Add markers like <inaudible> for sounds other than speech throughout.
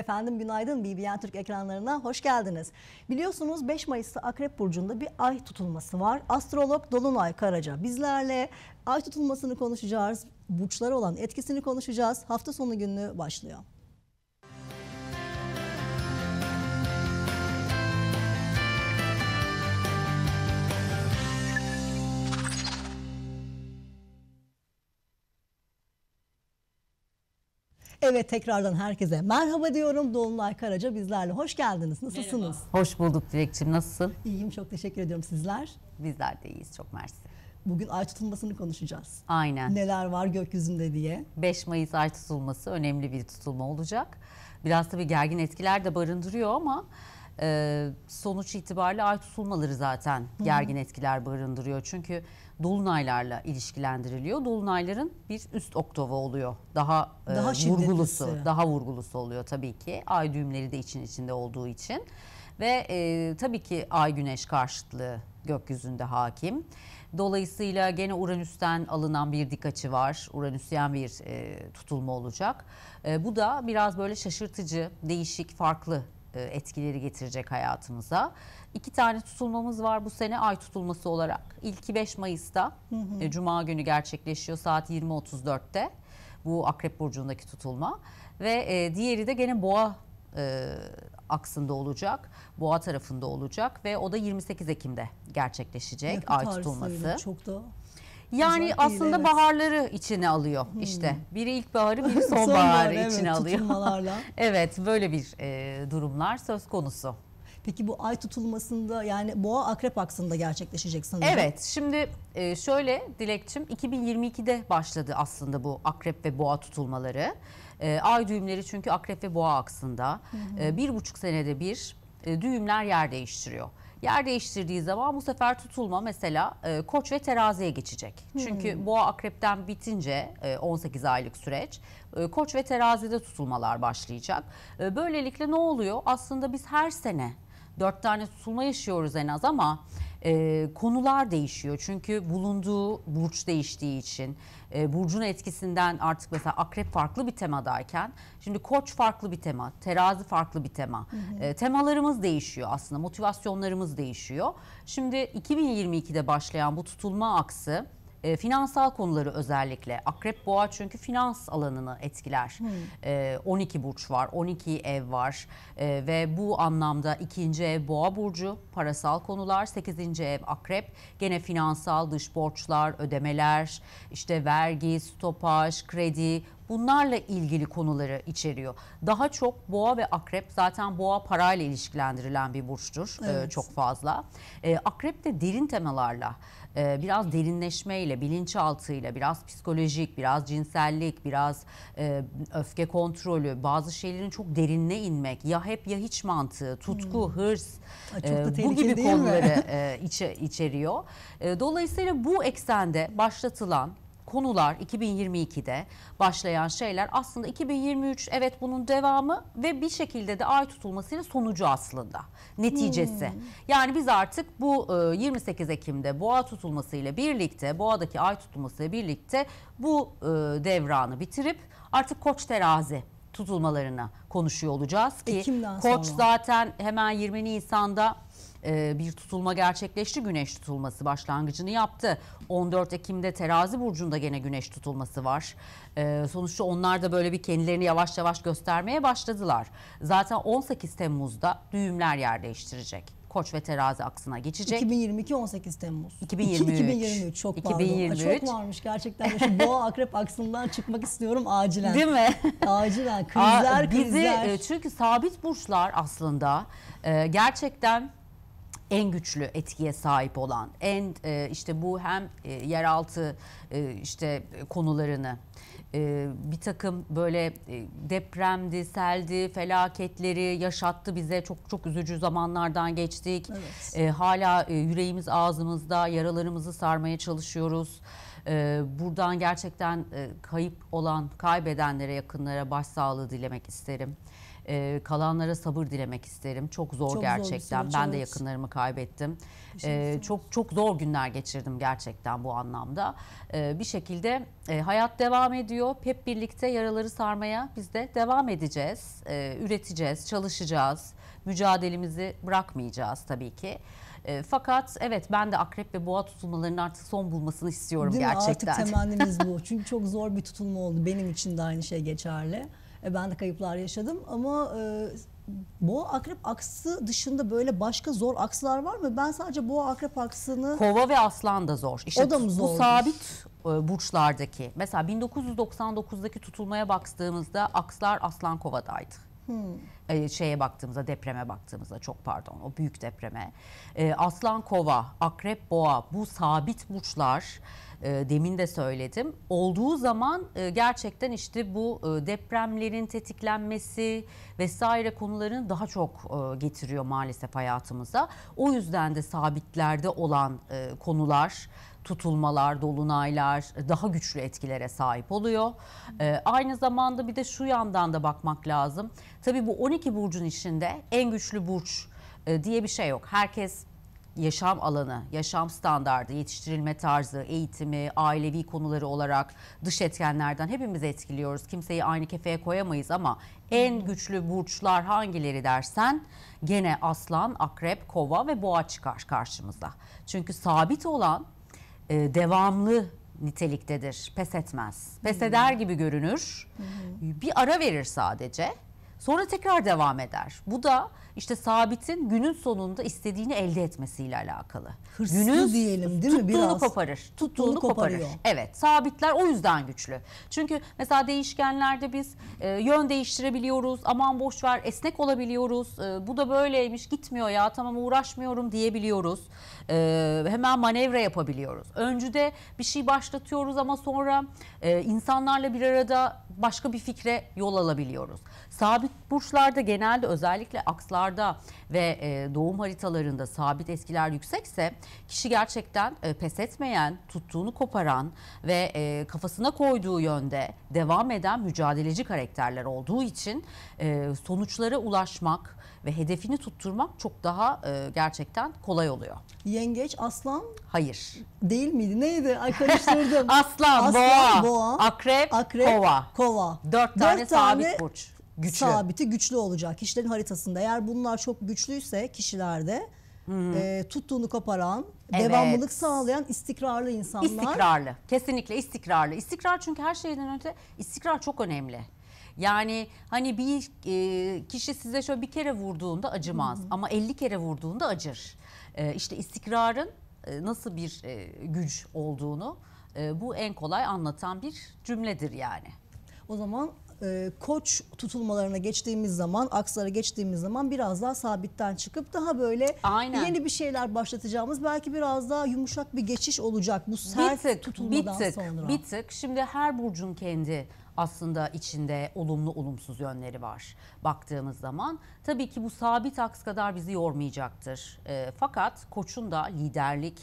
Efendim günaydın BBN Türk ekranlarına hoş geldiniz. Biliyorsunuz 5 Mayıs'ta Akrep Burcu'nda bir ay tutulması var. Astrolog Dolunay Karaca bizlerle ay tutulmasını konuşacağız. Burçlara olan etkisini konuşacağız. Hafta sonu günü başlıyor. Evet tekrardan herkese merhaba diyorum. Dolunay Karaca bizlerle. Hoş geldiniz. Nasılsınız? Merhaba. Hoş bulduk Dilekçim. Nasılsın? İyiyim. Çok teşekkür ediyorum. Sizler? Bizler de iyiyiz. Çok mersi. Bugün ay tutulmasını konuşacağız. Aynen. Neler var gökyüzünde diye. 5 Mayıs ay tutulması önemli bir tutulma olacak. Biraz tabii gergin etkiler de barındırıyor ama sonuç itibariyle ay tutulmaları zaten gergin etkiler barındırıyor. Çünkü dolunaylarla ilişkilendiriliyor. Dolunayların bir üst oktava oluyor. Daha, e, daha e, vurgulusu, daha vurgulusu oluyor tabii ki. Ay düğümleri de için içinde olduğu için. Ve e, tabii ki ay güneş karşıtlığı gökyüzünde hakim. Dolayısıyla gene Uranüs'ten alınan bir dik açı var. Uranüsyen bir e, tutulma olacak. E, bu da biraz böyle şaşırtıcı, değişik, farklı e, etkileri getirecek hayatımıza. İki tane tutulmamız var bu sene ay tutulması olarak. İlki 5 Mayıs'ta hı hı. E, Cuma günü gerçekleşiyor saat 20.34'te. Bu Akrep Burcu'ndaki tutulma. Ve e, diğeri de gene Boğa e, aksında olacak. Boğa tarafında olacak ve o da 28 Ekim'de gerçekleşecek Yakıt ay tutulması. Çok da yani Uzak aslında değil, evet. baharları içine alıyor hmm. işte. Biri ilkbaharı, biri <laughs> sonbaharı Sonbahar, içine evet, alıyor. <laughs> evet, böyle bir e, durumlar söz konusu. Peki bu ay tutulmasında yani boğa akrep aksında gerçekleşecek sanırım. Evet şimdi e, şöyle Dilekçim 2022'de başladı aslında bu akrep ve boğa tutulmaları. E, ay düğümleri çünkü akrep ve boğa aksında. Hı hı. E, bir buçuk senede bir düğümler yer değiştiriyor. Yer değiştirdiği zaman bu sefer tutulma mesela e, koç ve teraziye geçecek. Çünkü hmm. boğa akrepten bitince e, 18 aylık süreç e, koç ve terazide tutulmalar başlayacak. E, böylelikle ne oluyor? Aslında biz her sene dört tane tutulma yaşıyoruz en az ama e, konular değişiyor çünkü bulunduğu burç değiştiği için e, burcun etkisinden artık mesela akrep farklı bir temadayken şimdi koç farklı bir tema, terazi farklı bir tema. Hı hı. E, temalarımız değişiyor aslında motivasyonlarımız değişiyor. Şimdi 2022'de başlayan bu tutulma aksı e, finansal konuları özellikle akrep boğa çünkü finans alanını etkiler. Hmm. E, 12 burç var, 12 ev var e, ve bu anlamda ikinci ev boğa burcu, parasal konular, 8. ev akrep, gene finansal dış borçlar, ödemeler, işte vergi, stopaj, kredi bunlarla ilgili konuları içeriyor. Daha çok boğa ve akrep zaten boğa parayla ilişkilendirilen bir burçtur e, evet. e, çok fazla. E, akrep de derin temalarla e, biraz derinleşmeyle, bilinçaltıyla, biraz psikolojik, biraz cinsellik, biraz e, öfke kontrolü, bazı şeylerin çok derinine inmek, ya hep ya hiç mantığı, tutku, hmm. hırs e, bu gibi konuları <laughs> e, içeriyor. dolayısıyla bu eksende başlatılan konular 2022'de başlayan şeyler aslında 2023 evet bunun devamı ve bir şekilde de ay tutulmasının sonucu aslında neticesi. Hmm. Yani biz artık bu 28 e, Ekim'de boğa ile birlikte boğadaki ay tutulması ile birlikte bu e, devranı bitirip artık koç terazi tutulmalarına konuşuyor olacağız ki Ekim'den koç sonra. zaten hemen 20 Nisan'da ee, bir tutulma gerçekleşti. Güneş tutulması başlangıcını yaptı. 14 Ekim'de Terazi burcunda gene güneş tutulması var. Ee, sonuçta onlar da böyle bir kendilerini yavaş yavaş göstermeye başladılar. Zaten 18 Temmuz'da düğümler yer değiştirecek. Koç ve terazi aksına geçecek. 2022 18 Temmuz. 2023. 2023 çok 2023. pardon. çok varmış gerçekten. Şu boğa akrep aksından çıkmak istiyorum acilen. Değil mi? Acilen krizler Aa, bizi, krizler. E, çünkü sabit burçlar aslında e, gerçekten en güçlü etkiye sahip olan en e, işte bu hem e, yeraltı e, işte konularını e, bir takım böyle e, depremdi, seldi, felaketleri yaşattı bize çok çok üzücü zamanlardan geçtik. Evet. E, hala e, yüreğimiz ağzımızda, yaralarımızı sarmaya çalışıyoruz. E, buradan gerçekten e, kayıp olan, kaybedenlere, yakınlara başsağlığı dilemek isterim. E, kalanlara sabır dilemek isterim. Çok zor çok gerçekten. Zor ben de yakınlarımı kaybettim. E, çok çok zor günler geçirdim gerçekten bu anlamda. E, bir şekilde e, hayat devam ediyor. Hep birlikte yaraları sarmaya biz de devam edeceğiz. E, üreteceğiz, çalışacağız. Mücadelemizi bırakmayacağız tabii ki. E, fakat evet ben de akrep ve boğa tutulmalarının artık son bulmasını istiyorum Değil gerçekten. Mi? Artık <laughs> temennimiz bu. Çünkü çok zor bir tutulma oldu. Benim için de aynı şey geçerli. E, ben de kayıplar yaşadım ama e, boğa akrep aksı dışında böyle başka zor akslar var mı? Ben sadece boğa akrep aksını... Kova ve aslan da zor. İşte o da mı zor? Bu sabit e, burçlardaki. Mesela 1999'daki tutulmaya baktığımızda akslar aslan kovadaydı. Hmm. Ee, şeye baktığımızda depreme baktığımızda çok pardon o büyük depreme. Ee, aslan kova, akrep boğa bu sabit burçlar e, demin de söyledim. Olduğu zaman e, gerçekten işte bu e, depremlerin tetiklenmesi vesaire konularını daha çok e, getiriyor maalesef hayatımıza. O yüzden de sabitlerde olan e, konular tutulmalar, dolunaylar daha güçlü etkilere sahip oluyor. Ee, aynı zamanda bir de şu yandan da bakmak lazım. Tabii bu 12 burcun içinde en güçlü burç e, diye bir şey yok. Herkes yaşam alanı, yaşam standardı, yetiştirilme tarzı, eğitimi, ailevi konuları olarak dış etkenlerden hepimiz etkiliyoruz. Kimseyi aynı kefeye koyamayız ama en güçlü burçlar hangileri dersen gene aslan, akrep, kova ve boğa çıkar karşımıza. Çünkü sabit olan e, devamlı niteliktedir. Pes etmez. Pes eder hmm. gibi görünür. Hmm. Bir ara verir sadece Sonra tekrar devam eder. Bu da işte Sabit'in günün sonunda istediğini elde etmesiyle alakalı. Hırslı günün diyelim değil mi tuttuğunu Koparır, tuttuğunu koparıyor. koparır. Evet sabitler o yüzden güçlü. Çünkü mesela değişkenlerde biz e, yön değiştirebiliyoruz. Aman boş ver esnek olabiliyoruz. E, bu da böyleymiş gitmiyor ya tamam uğraşmıyorum diyebiliyoruz. E, hemen manevra yapabiliyoruz. Öncüde bir şey başlatıyoruz ama sonra e, insanlarla bir arada başka bir fikre yol alabiliyoruz. Sabit burçlarda genelde özellikle akslarda ve e, doğum haritalarında sabit eskiler yüksekse kişi gerçekten e, pes etmeyen, tuttuğunu koparan ve e, kafasına koyduğu yönde devam eden mücadeleci karakterler olduğu için e, sonuçlara ulaşmak ve hedefini tutturmak çok daha e, gerçekten kolay oluyor. Yengeç, aslan? Hayır. Değil miydi? Neydi? Ay karıştırdım. <laughs> aslan, aslan boğa, boğa, akrep, akrep kova. kova. Dört, Dört tane, tane sabit burç güçlü. sabiti güçlü olacak. Kişilerin haritasında eğer bunlar çok güçlüyse kişilerde hı e, tuttuğunu koparan, evet. devamlılık sağlayan istikrarlı insanlar. İstikrarlı. Kesinlikle istikrarlı. İstikrar çünkü her şeyden önce istikrar çok önemli. Yani hani bir e, kişi size şöyle bir kere vurduğunda acımaz hı ama 50 kere vurduğunda acır. E, işte istikrarın e, nasıl bir e, güç olduğunu e, bu en kolay anlatan bir cümledir yani. O zaman e, koç tutulmalarına geçtiğimiz zaman, akslara geçtiğimiz zaman biraz daha sabitten çıkıp daha böyle Aynen. yeni bir şeyler başlatacağımız belki biraz daha yumuşak bir geçiş olacak bu sert bir tutulmadan bir sonra. bittik tık. Şimdi her burcun kendi aslında içinde olumlu olumsuz yönleri var baktığımız zaman. Tabii ki bu sabit aks kadar bizi yormayacaktır. E, fakat koçun da liderlik,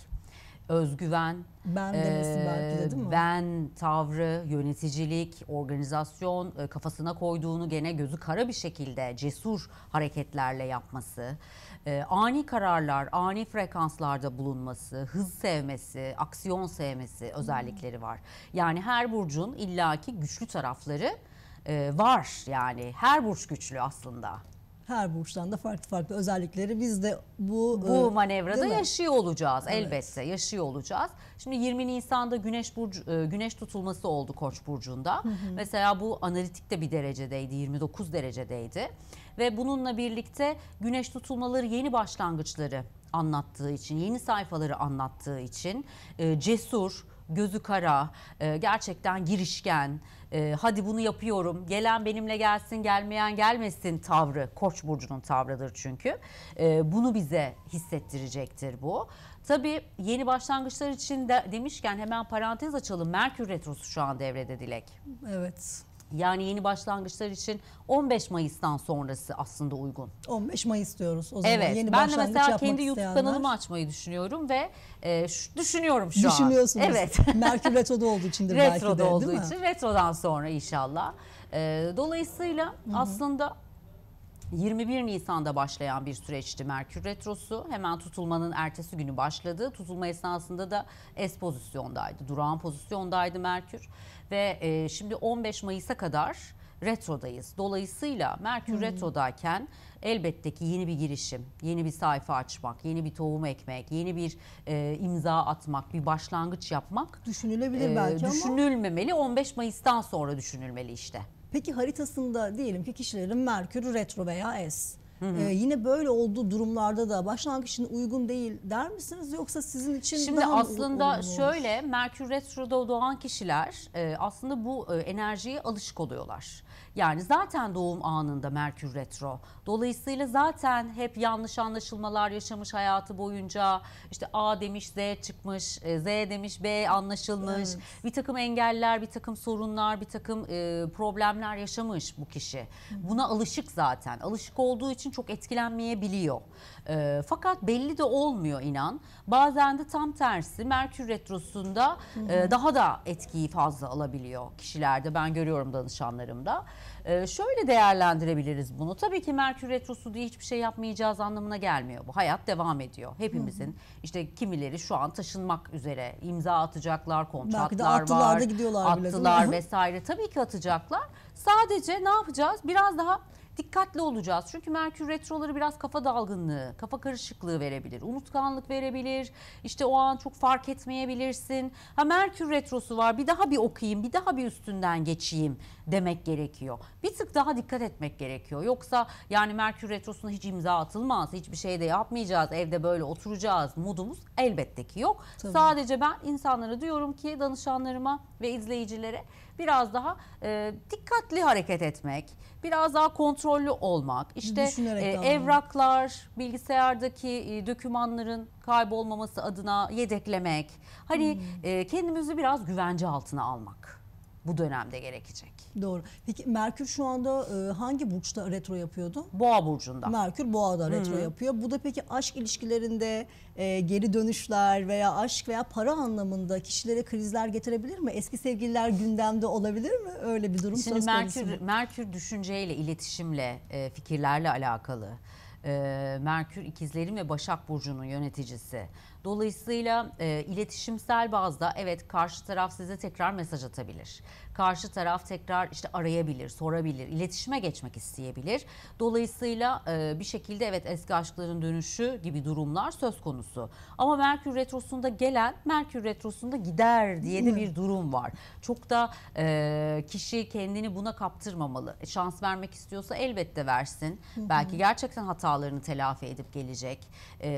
özgüven, ben demesi e, belki mi? Ben tavrı, yöneticilik, organizasyon e, kafasına koyduğunu gene gözü kara bir şekilde cesur hareketlerle yapması, e, ani kararlar, ani frekanslarda bulunması, hız sevmesi, aksiyon sevmesi özellikleri var. Yani her burcun illaki güçlü tarafları e, var yani her burç güçlü aslında her burçtan da farklı farklı özellikleri biz de bu bu e, manevrada yaşıyor olacağız evet. elbette yaşıyor olacağız. Şimdi 20 Nisan'da güneş burcu e, güneş tutulması oldu Koç burcunda. Hı hı. Mesela bu analitikte bir derecedeydi 29 derecedeydi ve bununla birlikte güneş tutulmaları yeni başlangıçları anlattığı için, yeni sayfaları anlattığı için e, cesur gözü kara, e, gerçekten girişken, e, hadi bunu yapıyorum, gelen benimle gelsin, gelmeyen gelmesin tavrı, Koç burcunun tavrıdır çünkü. E, bunu bize hissettirecektir bu. Tabii yeni başlangıçlar için de demişken hemen parantez açalım. Merkür Retrosu şu an devrede Dilek. Evet. Yani yeni başlangıçlar için 15 Mayıs'tan sonrası aslında uygun. 15 Mayıs diyoruz o zaman. Evet. Yeni ben de mesela kendi YouTube isteyenler... kanalımı açmayı düşünüyorum ve e, şu, düşünüyorum şu Düşünüyorsunuz. an. Düşünüyorsunuz. Evet. <laughs> Merkür retroda olduğu için. retroda belki de. Retroda olduğu mi? için. Retrodan sonra inşallah. E, dolayısıyla Hı-hı. aslında 21 Nisan'da başlayan bir süreçti Merkür Retrosu. Hemen tutulmanın ertesi günü başladı. Tutulma esnasında da es pozisyondaydı, durağan pozisyondaydı Merkür ve e, şimdi 15 Mayıs'a kadar retrodayız. Dolayısıyla Merkür hmm. retrodayken elbette ki yeni bir girişim, yeni bir sayfa açmak, yeni bir tohum ekmek, yeni bir e, imza atmak, bir başlangıç yapmak düşünülebilir e, belki düşünülmemeli. ama 15 Mayıs'tan sonra düşünülmeli işte. Peki haritasında diyelim ki kişilerin Merkür retro veya es Hı hı. Ee, yine böyle olduğu durumlarda da başlangıç için uygun değil der misiniz yoksa sizin için Şimdi daha aslında şöyle Merkür Retro'da doğan kişiler e, aslında bu e, enerjiye alışık oluyorlar. Yani zaten doğum anında Merkür retro. Dolayısıyla zaten hep yanlış anlaşılmalar yaşamış hayatı boyunca. İşte A demiş Z çıkmış, e, Z demiş B anlaşılmış. Evet. Bir takım engeller, bir takım sorunlar, bir takım e, problemler yaşamış bu kişi. Buna alışık zaten. Alışık olduğu için çok etkilenmeyebiliyor. E, fakat belli de olmuyor inan. Bazen de tam tersi Merkür retrosunda daha da etkiyi fazla alabiliyor kişilerde. Ben görüyorum danışanlarımda. Ee, şöyle değerlendirebiliriz bunu. Tabii ki Merkür Retrosu diye hiçbir şey yapmayacağız anlamına gelmiyor. Bu hayat devam ediyor. Hepimizin işte kimileri şu an taşınmak üzere imza atacaklar, Belki de kontratlar var. attılar da gidiyorlar Attılar mi? vesaire tabii ki atacaklar. Sadece ne yapacağız? Biraz daha dikkatli olacağız. Çünkü Merkür Retroları biraz kafa dalgınlığı, kafa karışıklığı verebilir. Unutkanlık verebilir. İşte o an çok fark etmeyebilirsin. Ha Merkür Retrosu var bir daha bir okuyayım, bir daha bir üstünden geçeyim demek gerekiyor. Bir tık daha dikkat etmek gerekiyor. Yoksa yani Merkür Retrosu'na hiç imza atılmaz, hiçbir şey de yapmayacağız, evde böyle oturacağız modumuz elbette ki yok. Tabii. Sadece ben insanlara diyorum ki danışanlarıma ve izleyicilere biraz daha e, dikkatli hareket etmek, biraz daha kontrollü olmak, işte e, evraklar, bilgisayardaki e, dokümanların kaybolmaması adına yedeklemek, hani hmm. e, kendimizi biraz güvence altına almak bu dönemde gerekecek. Doğru. Peki Merkür şu anda e, hangi burçta retro yapıyordu? Boğa burcunda. Merkür Boğa'da retro Hı-hı. yapıyor. Bu da peki aşk ilişkilerinde e, geri dönüşler veya aşk veya para anlamında kişilere krizler getirebilir mi? Eski sevgililer gündemde olabilir mi? Öyle bir durum Şimdi söz Merkür, konusu. Merkür düşünceyle, iletişimle, e, fikirlerle alakalı e, Merkür ikizlerin ve Başak Burcu'nun yöneticisi. Dolayısıyla e, iletişimsel bazda evet karşı taraf size tekrar mesaj atabilir karşı taraf tekrar işte arayabilir, sorabilir, iletişime geçmek isteyebilir. Dolayısıyla e, bir şekilde evet eski aşkların dönüşü gibi durumlar söz konusu. Ama Merkür Retrosu'nda gelen Merkür Retrosu'nda gider diye de bir durum var. Çok da e, kişi kendini buna kaptırmamalı. E, şans vermek istiyorsa elbette versin. Belki gerçekten hatalarını telafi edip gelecek.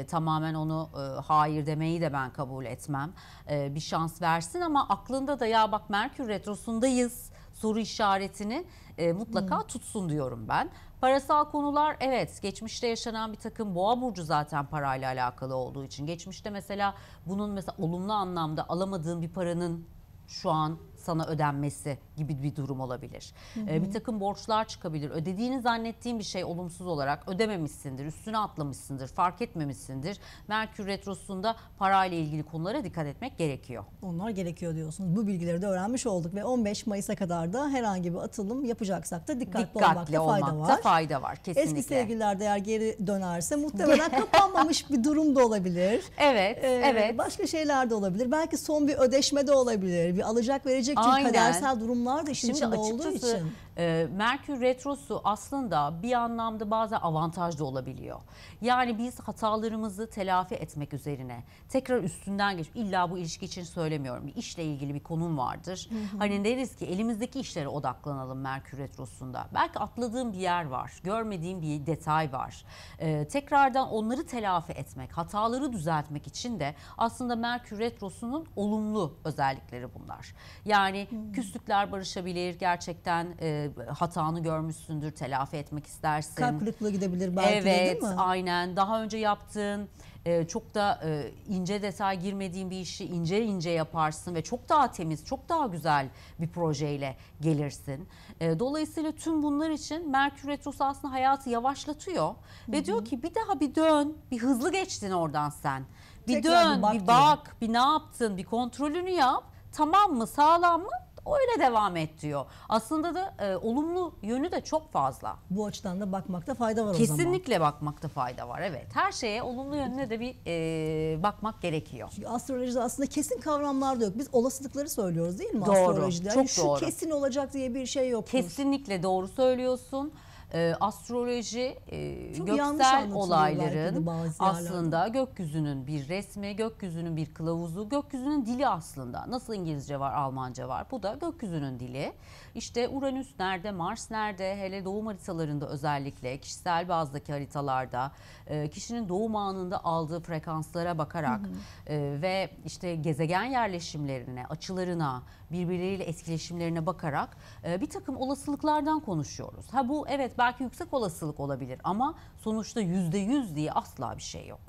tamamen onu hayır demeyi de ben kabul etmem. bir şans versin ama aklında da ya bak Merkür Retrosu'nda olmalıyız soru işaretini e, mutlaka hmm. tutsun diyorum ben. Parasal konular evet geçmişte yaşanan bir takım boğa burcu zaten parayla alakalı olduğu için. Geçmişte mesela bunun mesela olumlu anlamda alamadığın bir paranın şu an sana ödenmesi gibi bir durum olabilir. Hı ee, hı. bir takım borçlar çıkabilir. Ödediğini zannettiğin bir şey olumsuz olarak ödememişsindir, üstüne atlamışsındır, fark etmemişsindir. Merkür Retrosu'nda parayla ilgili konulara dikkat etmek gerekiyor. Onlar gerekiyor diyorsunuz. Bu bilgileri de öğrenmiş olduk ve 15 Mayıs'a kadar da herhangi bir atılım yapacaksak da dikkatli, dikkatli olmakta, olmakta fayda var. fayda var kesinlikle. Eski sevgililer de eğer geri dönerse <laughs> muhtemelen kapanmamış bir durum da olabilir. Evet, ee, evet. Başka şeyler de olabilir. Belki son bir ödeşme de olabilir. Bir alacak verecek için kadersel durumlar bunlar da işin içinde olduğu için. Ee, Merkür Retrosu aslında bir anlamda bazen avantaj da olabiliyor. Yani biz hatalarımızı telafi etmek üzerine tekrar üstünden geç. İlla bu ilişki için söylemiyorum. Bir işle ilgili bir konum vardır. Hı hı. Hani deriz ki elimizdeki işlere odaklanalım Merkür Retrosu'nda. Belki atladığım bir yer var. Görmediğim bir detay var. E, tekrardan onları telafi etmek, hataları düzeltmek için de aslında Merkür Retrosu'nun olumlu özellikleri bunlar. Yani hmm. küslükler barışabilir gerçekten e, hatanı görmüşsündür, telafi etmek istersin. Kalp gidebilir belki evet, de değil mi? Evet aynen. Daha önce yaptığın e, çok da e, ince detay girmediğin bir işi ince ince yaparsın ve çok daha temiz, çok daha güzel bir projeyle gelirsin. E, dolayısıyla tüm bunlar için Merkür Retrosu aslında hayatı yavaşlatıyor Hı -hı. ve diyor ki bir daha bir dön, bir hızlı geçtin oradan sen. Bir Tekrar dön, bir, bak, bir ne yaptın, bir kontrolünü yap. Tamam mı, sağlam mı? öyle devam et diyor. Aslında da e, olumlu yönü de çok fazla. Bu açıdan da bakmakta fayda var Kesinlikle o zaman. Kesinlikle bakmakta fayda var evet. Her şeye olumlu yönüne de bir e, bakmak gerekiyor. Çünkü astrolojide aslında kesin kavramlar da yok. Biz olasılıkları söylüyoruz değil mi doğru, astrolojide? Doğru hani çok yani şu doğru. kesin olacak diye bir şey yok. Kesinlikle doğru söylüyorsun e, astroloji e, göksel olayların aslında gökyüzünün bir resmi, gökyüzünün bir kılavuzu, gökyüzünün dili aslında. Nasıl İngilizce var, Almanca var. Bu da gökyüzünün dili. İşte Uranüs nerede, Mars nerede? Hele doğum haritalarında özellikle kişisel bazdaki haritalarda e, kişinin doğum anında aldığı frekanslara bakarak E, ve işte gezegen yerleşimlerine, açılarına, birbirleriyle etkileşimlerine bakarak e, bir takım olasılıklardan konuşuyoruz. Ha bu evet belki yüksek olasılık olabilir ama sonuçta yüzde yüz diye asla bir şey yok.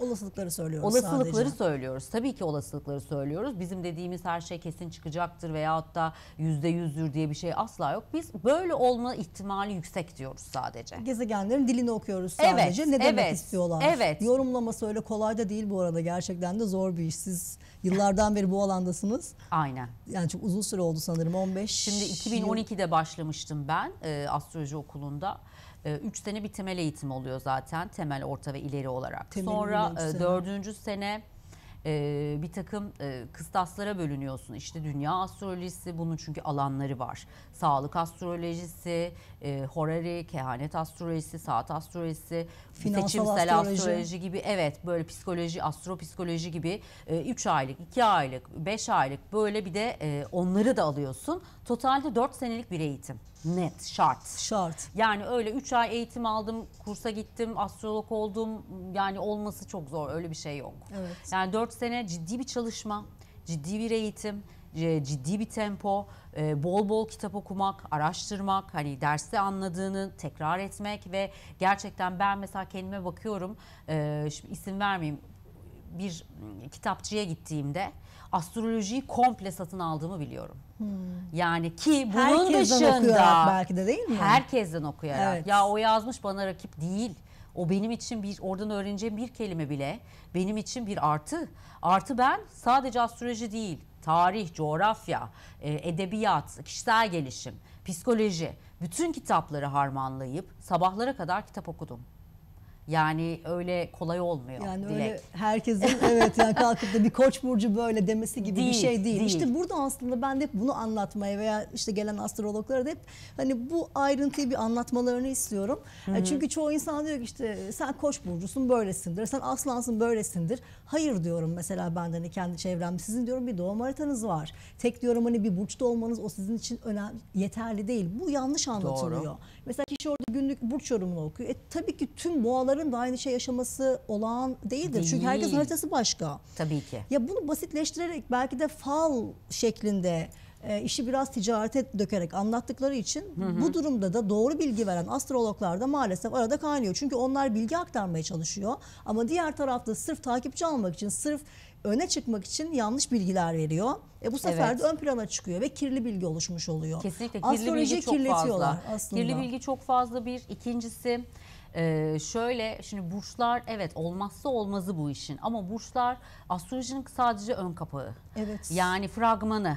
Olasılıkları söylüyoruz Olasılıkları sadece. söylüyoruz. Tabii ki olasılıkları söylüyoruz. Bizim dediğimiz her şey kesin çıkacaktır veyahut da yüzde yüzdür diye bir şey asla yok. Biz böyle olma ihtimali yüksek diyoruz sadece. Gezegenlerin dilini okuyoruz sadece. Evet, ne demek evet, istiyorlar? Evet. Yorumlaması öyle kolay da değil bu arada. Gerçekten de zor bir iş. Siz Yıllardan beri bu alandasınız. Aynen. Yani çok uzun süre oldu sanırım 15. Şimdi 2012'de başlamıştım ben e, astroloji okulunda. 3 e, sene bir temel eğitim oluyor zaten temel orta ve ileri olarak. Temel Sonra 4. E, sene e, bir takım e, kıstaslara bölünüyorsun. İşte dünya astrolojisi bunun çünkü alanları var. Sağlık astrolojisi, e, horari, kehanet astrolojisi, saat astrolojisi, Finansal seçimsel astroloji. astroloji gibi evet böyle psikoloji, astropsikoloji gibi 3 e, aylık, 2 aylık, 5 aylık böyle bir de e, onları da alıyorsun. Totalde 4 senelik bir eğitim net şart. Şart. Yani öyle 3 ay eğitim aldım, kursa gittim, astrolog oldum. Yani olması çok zor. Öyle bir şey yok. Evet. Yani 4 sene ciddi bir çalışma, ciddi bir eğitim, e, ciddi bir tempo, e, bol bol kitap okumak, araştırmak, hani derste anladığını tekrar etmek ve gerçekten ben mesela kendime bakıyorum, e, şimdi isim vermeyeyim, bir kitapçıya gittiğimde astrolojiyi komple satın aldığımı biliyorum. Hmm. Yani ki bunun herkesten dışında okuyarak belki de değil mi? Herkesten okuyarak. Evet. Ya o yazmış bana rakip değil. O benim için bir oradan öğreneceğim bir kelime bile benim için bir artı. Artı ben sadece astroloji değil, tarih, coğrafya, e, edebiyat, kişisel gelişim, psikoloji bütün kitapları harmanlayıp sabahlara kadar kitap okudum. Yani öyle kolay olmuyor yani Dilek. Öyle herkesin <laughs> evet yani kalkıp da bir koç burcu böyle demesi gibi değil, bir şey değil. değil. İşte burada aslında ben de hep bunu anlatmaya veya işte gelen astrologlara da hep hani bu ayrıntıyı bir anlatmalarını istiyorum. Hı-hı. E, çünkü çoğu insan diyor ki işte sen koç burcusun böylesindir, sen aslansın böylesindir. Hayır diyorum mesela benden hani kendi çevremde sizin diyorum bir doğum haritanız var. Tek diyorum hani bir burçta olmanız o sizin için önemli yeterli değil. Bu yanlış anlatılıyor. Doğru. Mesela kişi orada günlük burç yorumunu okuyor. E, tabii ki tüm boğaların da aynı şey yaşaması olağan değildir. Değil. Çünkü herkes haritası başka. Tabii ki. Ya bunu basitleştirerek belki de fal şeklinde e, işi biraz ticarete dökerek anlattıkları için hı hı. bu durumda da doğru bilgi veren astrologlar da maalesef arada kaynıyor. Çünkü onlar bilgi aktarmaya çalışıyor ama diğer tarafta sırf takipçi almak için, sırf öne çıkmak için yanlış bilgiler veriyor. E bu sefer evet. de ön plana çıkıyor ve kirli bilgi oluşmuş oluyor. Kesinlikle kirli Astrolojiyi bilgi çok kirletiyorlar fazla. Aslında. Kirli bilgi çok fazla bir. İkincisi e, şöyle şimdi burçlar evet olmazsa olmazı bu işin ama burçlar astrolojinin sadece ön kapağı. Evet. Yani fragmanı.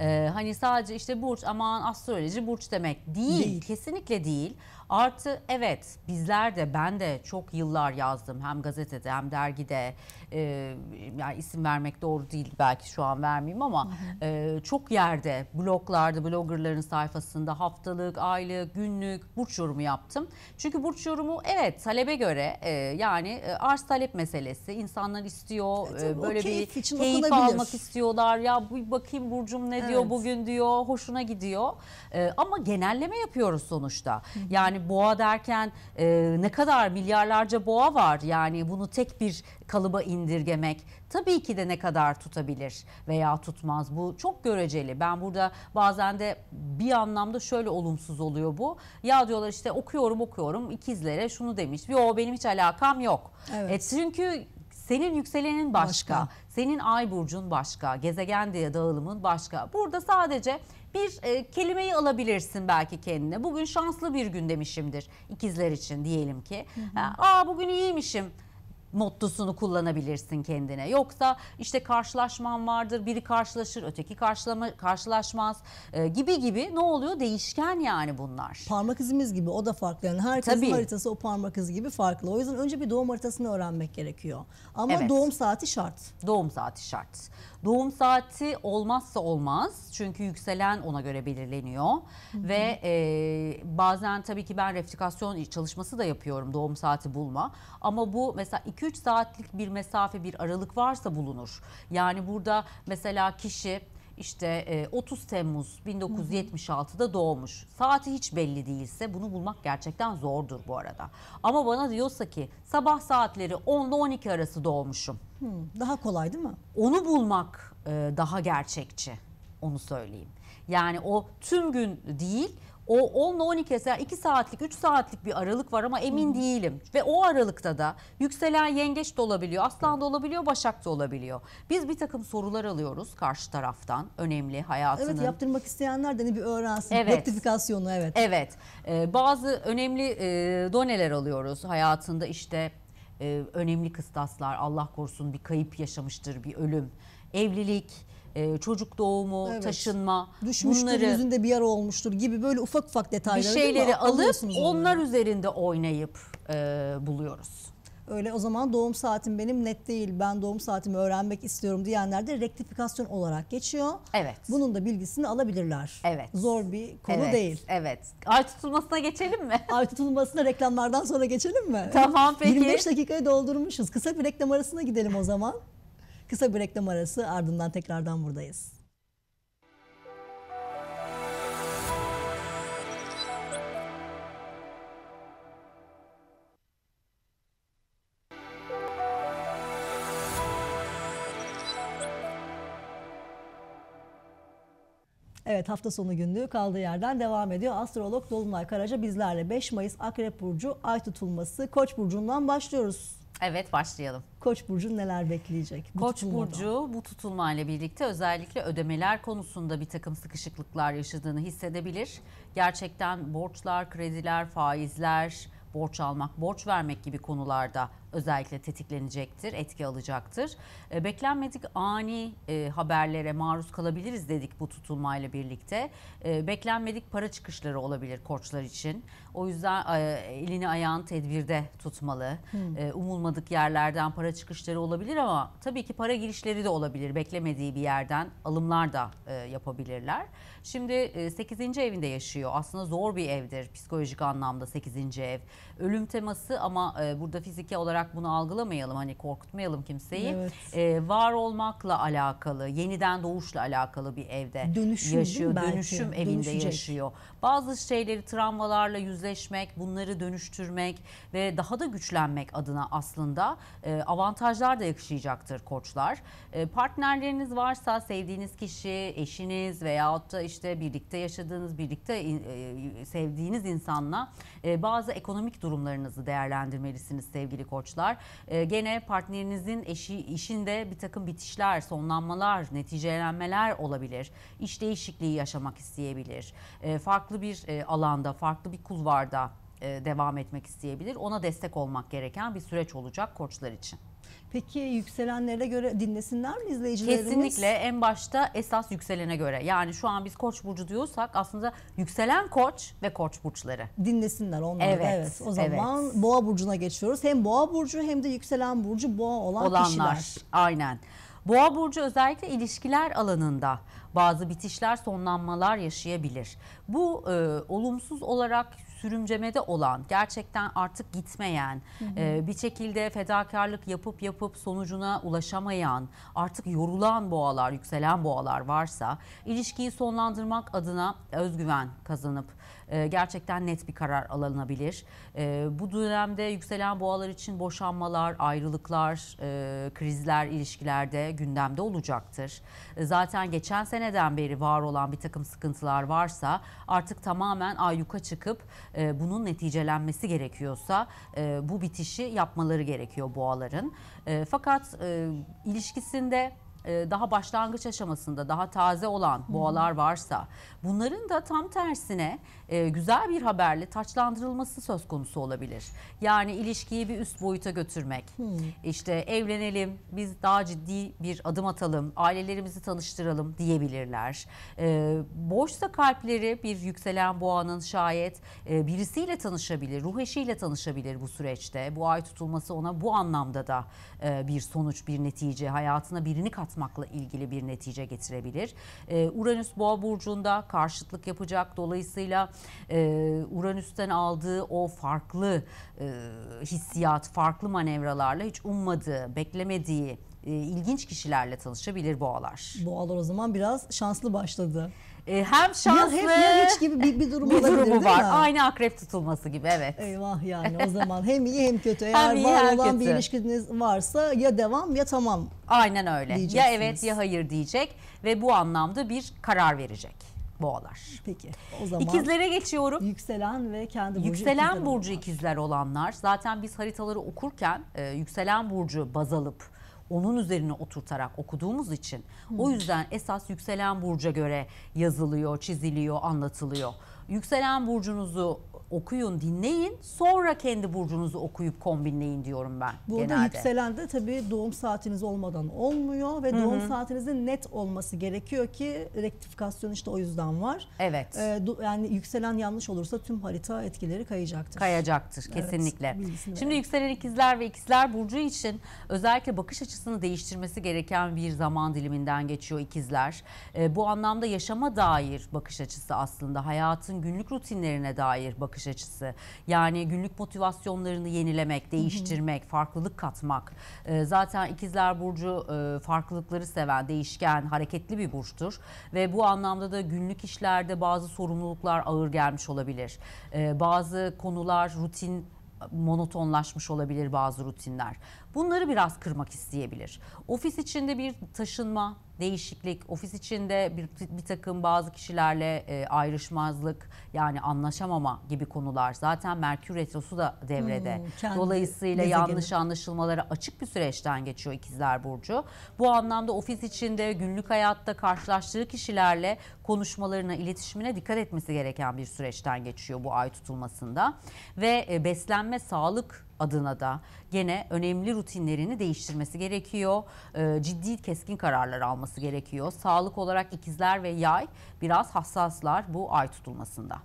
Ee, hani sadece işte burç aman astroloji burç demek değil, değil. Kesinlikle değil. Artı evet bizler de ben de çok yıllar yazdım hem gazetede hem dergide e, yani isim vermek doğru değil belki şu an vermeyeyim ama e, çok yerde bloglarda bloggerların sayfasında haftalık, aylık, günlük burç yorumu yaptım. Çünkü burç yorumu evet talebe göre e, yani e, arz talep meselesi. insanlar istiyor e, e tabii, o böyle keyif bir için keyif okunabilir. almak istiyorlar. Ya bu bakayım burcum ne diyor Evet. bugün diyor hoşuna gidiyor. E, ama genelleme yapıyoruz sonuçta. Yani boğa derken e, ne kadar milyarlarca boğa var. Yani bunu tek bir kalıba indirgemek tabii ki de ne kadar tutabilir veya tutmaz bu çok göreceli. Ben burada bazen de bir anlamda şöyle olumsuz oluyor bu. Ya diyorlar işte okuyorum okuyorum ikizlere şunu demiş. Bir o benim hiç alakam yok. Evet. E çünkü senin yükselenin başka, başka, senin ay burcun başka, gezegen diye dağılımın başka. Burada sadece bir e, kelimeyi alabilirsin belki kendine. Bugün şanslı bir gün demişimdir ikizler için diyelim ki. Hı hı. E, Aa bugün iyiymişim mottusunu kullanabilirsin kendine. Yoksa işte karşılaşman vardır, biri karşılaşır, öteki karşılama, karşılaşmaz e, gibi gibi ne oluyor? Değişken yani bunlar. Parmak izimiz gibi o da farklı. Yani herkesin Tabii. haritası o parmak izi gibi farklı. O yüzden önce bir doğum haritasını öğrenmek gerekiyor. Ama evet. doğum saati şart. Doğum saati şart. Doğum saati olmazsa olmaz. Çünkü yükselen ona göre belirleniyor. Hı hı. Ve e, bazen tabii ki ben refrikasyon çalışması da yapıyorum doğum saati bulma. Ama bu mesela 2-3 saatlik bir mesafe bir aralık varsa bulunur. Yani burada mesela kişi işte 30 e, Temmuz 1976'da doğmuş. Saati hiç belli değilse bunu bulmak gerçekten zordur bu arada. Ama bana diyorsa ki sabah saatleri 10 ile 12 arası doğmuşum. Daha kolay değil mi? Onu bulmak e, daha gerçekçi onu söyleyeyim. Yani o tüm gün değil o 10 ile 12 arasında yani 2 saatlik 3 saatlik bir aralık var ama emin hmm. değilim. Ve o aralıkta da yükselen yengeç de olabiliyor, aslan da olabiliyor, başak da olabiliyor. Biz bir takım sorular alıyoruz karşı taraftan. Önemli hayatının. Evet yaptırmak isteyenler de hani bir öğrensin. Evet. Rektifikasyonu evet. Evet. Ee, bazı önemli e, doneler alıyoruz hayatında işte e, önemli kıstaslar Allah korusun bir kayıp yaşamıştır bir ölüm evlilik e, çocuk doğumu, Evet. taşınma Düşmüştür bunları yüzünde bir yara olmuştur gibi böyle ufak ufak detayları değil şeyleri alıp Atlıyorsunuz onları. onlar üzerinde oynayıp e, buluyoruz. Öyle o zaman doğum saatim benim net değil ben doğum saatimi öğrenmek istiyorum diyenler de rektifikasyon olarak geçiyor. Evet. Bunun da bilgisini alabilirler. Evet. Zor bir konu evet, değil. Evet. Ay tutulmasına geçelim mi? <laughs> Ay tutulmasına reklamlardan sonra geçelim mi? Tamam peki. 25 dakikayı doldurmuşuz. Kısa bir reklam arasına gidelim o zaman. Kısa bir reklam arası ardından tekrardan buradayız. Evet hafta sonu günlüğü kaldığı yerden devam ediyor. Astrolog Dolunay Karaca bizlerle 5 Mayıs Akrep Burcu ay tutulması Koç Burcu'ndan başlıyoruz. Evet başlayalım. Koç burcu neler bekleyecek? Bu Koç burcu bu tutulma ile birlikte özellikle ödemeler konusunda bir takım sıkışıklıklar yaşadığını hissedebilir. Gerçekten borçlar, krediler, faizler, borç almak, borç vermek gibi konularda özellikle tetiklenecektir, etki alacaktır. E, beklenmedik ani e, haberlere maruz kalabiliriz dedik bu tutulmayla birlikte. E, beklenmedik para çıkışları olabilir koçlar için. O yüzden elini ayağını tedbirde tutmalı. Hmm. umulmadık yerlerden para çıkışları olabilir ama tabii ki para girişleri de olabilir. Beklemediği bir yerden alımlar da yapabilirler. Şimdi e, 8. evinde yaşıyor. Aslında zor bir evdir psikolojik anlamda 8. ev. Ölüm teması ama burada fiziki olarak olarak bunu algılamayalım. Hani korkutmayalım kimseyi. Evet. E, var olmakla alakalı, yeniden doğuşla alakalı bir evde dönüşüm yaşıyor. Belki. Dönüşüm evinde Dönüşecek. yaşıyor. Bazı şeyleri travmalarla yüzleşmek, bunları dönüştürmek ve daha da güçlenmek adına aslında e, avantajlar da yakışacaktır koçlar. E, partnerleriniz varsa sevdiğiniz kişi, eşiniz veyahut da işte birlikte yaşadığınız, birlikte e, sevdiğiniz insanla e, bazı ekonomik durumlarınızı değerlendirmelisiniz sevgili koç borçlar. E, ee, gene partnerinizin eşi, işinde bir takım bitişler, sonlanmalar, neticelenmeler olabilir. İş değişikliği yaşamak isteyebilir. E, farklı bir e, alanda, farklı bir kulvarda e, devam etmek isteyebilir. Ona destek olmak gereken bir süreç olacak koçlar için. Peki yükselenlere göre dinlesinler mi izleyicilerimiz? Kesinlikle en başta esas yükselene göre. Yani şu an biz koç burcu diyorsak aslında yükselen koç ve koç burçları. Dinlesinler onları. Evet. evet. O zaman evet. boğa burcuna geçiyoruz. Hem boğa burcu hem de yükselen burcu boğa olan Olanlar, kişiler. Aynen. Boğa burcu özellikle ilişkiler alanında bazı bitişler sonlanmalar yaşayabilir. Bu e, olumsuz olarak sürümcemede olan gerçekten artık gitmeyen hı hı. E, bir şekilde fedakarlık yapıp yapıp sonucuna ulaşamayan artık yorulan boğalar yükselen boğalar varsa ilişkiyi sonlandırmak adına özgüven kazanıp e, gerçekten net bir karar alınabilir. E, bu dönemde yükselen boğalar için boşanmalar, ayrılıklar, e, krizler ilişkilerde gündemde olacaktır. E, zaten geçen sene seneden beri var olan bir takım sıkıntılar varsa artık tamamen ayyuka çıkıp e, bunun neticelenmesi gerekiyorsa e, bu bitişi yapmaları gerekiyor boğaların. E, fakat e, ilişkisinde e, daha başlangıç aşamasında daha taze olan boğalar varsa bunların da tam tersine e, güzel bir haberle taçlandırılması söz konusu olabilir. Yani ilişkiyi bir üst boyuta götürmek. Hmm. İşte evlenelim, biz daha ciddi bir adım atalım, ailelerimizi tanıştıralım diyebilirler. E, boşsa kalpleri bir yükselen boğanın şayet e, birisiyle tanışabilir, ruh eşiyle tanışabilir bu süreçte. Bu ay tutulması ona bu anlamda da e, bir sonuç, bir netice, hayatına birini katmakla ilgili bir netice getirebilir. E, Uranüs Boğa burcunda karşıtlık yapacak. Dolayısıyla e, Uranüs'ten aldığı o farklı e, hissiyat, farklı manevralarla hiç ummadığı, beklemediği e, ilginç kişilerle tanışabilir boğalar. Boğalar o zaman biraz şanslı başladı. E, hem şanslı ya hep ya hiç gibi bir, bir durum <laughs> bir olabilir, durumu var. Mi? Aynı akrep tutulması gibi evet. Eyvah yani <laughs> o zaman hem iyi hem kötü. Eğer hem iyi, var hem olan kötü. bir ilişkiniz varsa ya devam ya tamam. Aynen öyle. Ya evet ya hayır diyecek ve bu anlamda bir karar verecek boğalar. Peki. O zaman İkizlere geçiyorum. Yükselen ve kendi burcu yükselen burcu olanlar. ikizler olanlar. Zaten biz haritaları okurken e, yükselen burcu baz alıp onun üzerine oturtarak okuduğumuz için hmm. o yüzden esas yükselen burca göre yazılıyor, çiziliyor, anlatılıyor. Yükselen burcunuzu okuyun, dinleyin. Sonra kendi burcunuzu okuyup kombinleyin diyorum ben Burada genelde. yükselen de tabii doğum saatiniz olmadan olmuyor ve Hı-hı. doğum saatinizin net olması gerekiyor ki rektifikasyon işte o yüzden var. Evet. Ee, yani yükselen yanlış olursa tüm harita etkileri kayacaktır. Kayacaktır kesinlikle. Evet, Şimdi yükselen ikizler ve ikizler burcu için özellikle bakış açısını değiştirmesi gereken bir zaman diliminden geçiyor ikizler. Ee, bu anlamda yaşama dair bakış açısı aslında hayatın günlük rutinlerine dair bakış bakış açısı. Yani günlük motivasyonlarını yenilemek, değiştirmek, farklılık katmak. Ee, zaten ikizler burcu e, farklılıkları seven, değişken, hareketli bir burçtur ve bu anlamda da günlük işlerde bazı sorumluluklar ağır gelmiş olabilir. Ee, bazı konular rutin e, monotonlaşmış olabilir bazı rutinler. Bunları biraz kırmak isteyebilir. Ofis içinde bir taşınma, değişiklik, ofis içinde bir, bir takım bazı kişilerle e, ayrışmazlık yani anlaşamama gibi konular. Zaten Merkür Retrosu da devrede. Hmm, Dolayısıyla gezegeni. yanlış anlaşılmalara açık bir süreçten geçiyor ikizler Burcu. Bu anlamda ofis içinde, günlük hayatta karşılaştığı kişilerle konuşmalarına, iletişimine dikkat etmesi gereken bir süreçten geçiyor bu ay tutulmasında. Ve e, beslenme, sağlık adına da gene önemli rutinlerini değiştirmesi gerekiyor. E, ciddi keskin kararlar alması gerekiyor. Sağlık olarak ikizler ve yay biraz hassaslar bu ay tutulmasında.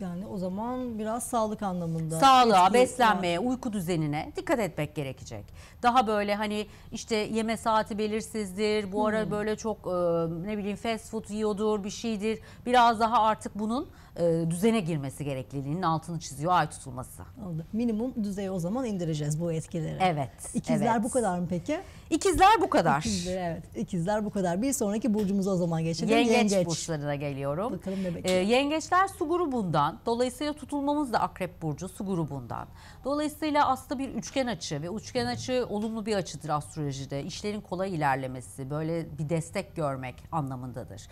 Yani o zaman biraz sağlık anlamında. Sağlığa, beslenmeye, yani. uyku düzenine dikkat etmek gerekecek. Daha böyle hani işte yeme saati belirsizdir. Bu hmm. ara böyle çok ne bileyim fast food yiyordur, bir şeydir. Biraz daha artık bunun e, düzene girmesi gerekliliğinin altını çiziyor ay tutulması. Oldu. Minimum düzeyi o zaman indireceğiz bu etkileri. Evet. İkizler evet. bu kadar mı peki? İkizler bu kadar. İkizler evet. İkizler bu kadar. Bir sonraki burcumuza o zaman geçelim. Yengeç, Yengeç. burçlarına geliyorum. Bakalım ne e, bekliyor? Ee, yengeçler su grubundan. Dolayısıyla tutulmamız da akrep burcu su grubundan. Dolayısıyla aslında bir üçgen açı ve üçgen açı olumlu bir açıdır astrolojide. İşlerin kolay ilerlemesi, böyle bir destek görmek anlamındadır.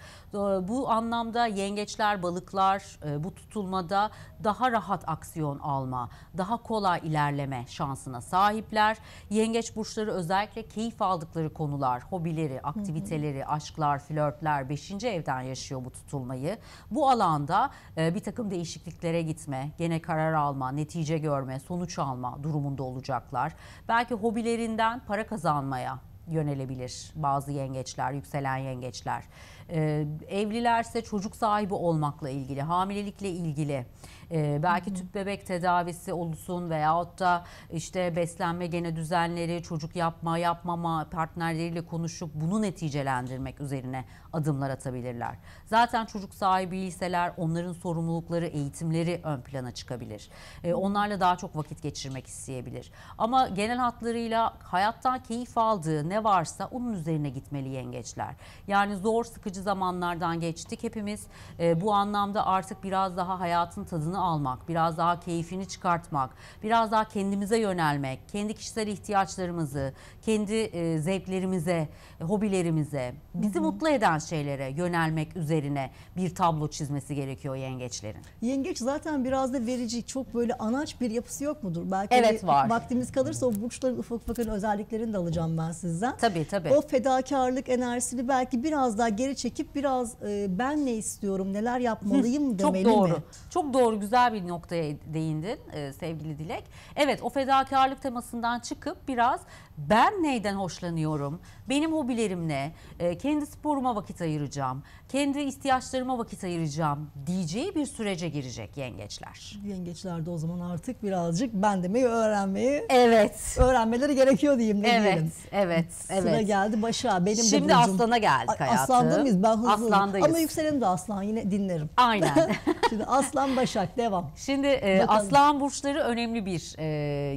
Bu anlamda yengeçler, balıklar, e, bu tutulmada daha rahat aksiyon alma, daha kolay ilerleme şansına sahipler. Yengeç burçları özellikle keyif aldıkları konular, hobileri, aktiviteleri, aşklar, flörtler 5. evden yaşıyor bu tutulmayı. Bu alanda e, bir takım değişikliklere gitme, gene karar alma, netice görme, sonuç alma durumunda olacaklar. Belki hobilerinden para kazanmaya, yönelebilir bazı yengeçler, yükselen yengeçler. Ee, evlilerse çocuk sahibi olmakla ilgili, hamilelikle ilgili e, belki tüp bebek tedavisi olsun veyahut da işte beslenme gene düzenleri, çocuk yapma yapmama, partnerleriyle konuşup bunu neticelendirmek üzerine adımlar atabilirler. Zaten çocuk sahibi sahibiyseler onların sorumlulukları, eğitimleri ön plana çıkabilir. E, onlarla daha çok vakit geçirmek isteyebilir. Ama genel hatlarıyla hayattan keyif aldığı ne varsa onun üzerine gitmeli yengeçler. Yani zor, sıkıcı zamanlardan geçtik hepimiz. E, bu anlamda artık biraz daha hayatın tadını altını almak, biraz daha keyfini çıkartmak, biraz daha kendimize yönelmek, kendi kişisel ihtiyaçlarımızı, kendi e, zevklerimize, e, hobilerimize, bizi Hı -hı. mutlu eden şeylere yönelmek üzerine bir tablo çizmesi gerekiyor yengeçlerin. Yengeç zaten biraz da verici, çok böyle anaç bir yapısı yok mudur? Belki evet var. vaktimiz kalırsa o burçların ufak ufakın özelliklerini de alacağım ben sizden. Tabii tabii. O fedakarlık enerjisini belki biraz daha geri çekip biraz e, ben ne istiyorum, neler yapmalıyım Hı, demeli çok doğru. mi? Çok doğru, güzel bir noktaya değindin e, sevgili Dilek. Evet o fedakarlık temasından çıkıp biraz ben neyden hoşlanıyorum, benim hobilerim ne, e, kendi sporuma vakit ayıracağım, kendi ihtiyaçlarıma vakit ayıracağım diyeceği bir sürece girecek yengeçler. Yengeçler de o zaman artık birazcık ben demeyi öğrenmeyi evet öğrenmeleri gerekiyor diyeyim ne evet, diyelim. Evet, evet. Sıra geldi başa benim Şimdi de aslana geldik hayatı. Aslanda mıyız? Ben hızlı. Aslandayız. Ama yükselenim de aslan yine dinlerim. Aynen. <laughs> Şimdi aslan başak devam. Şimdi e, aslan burçları önemli bir e,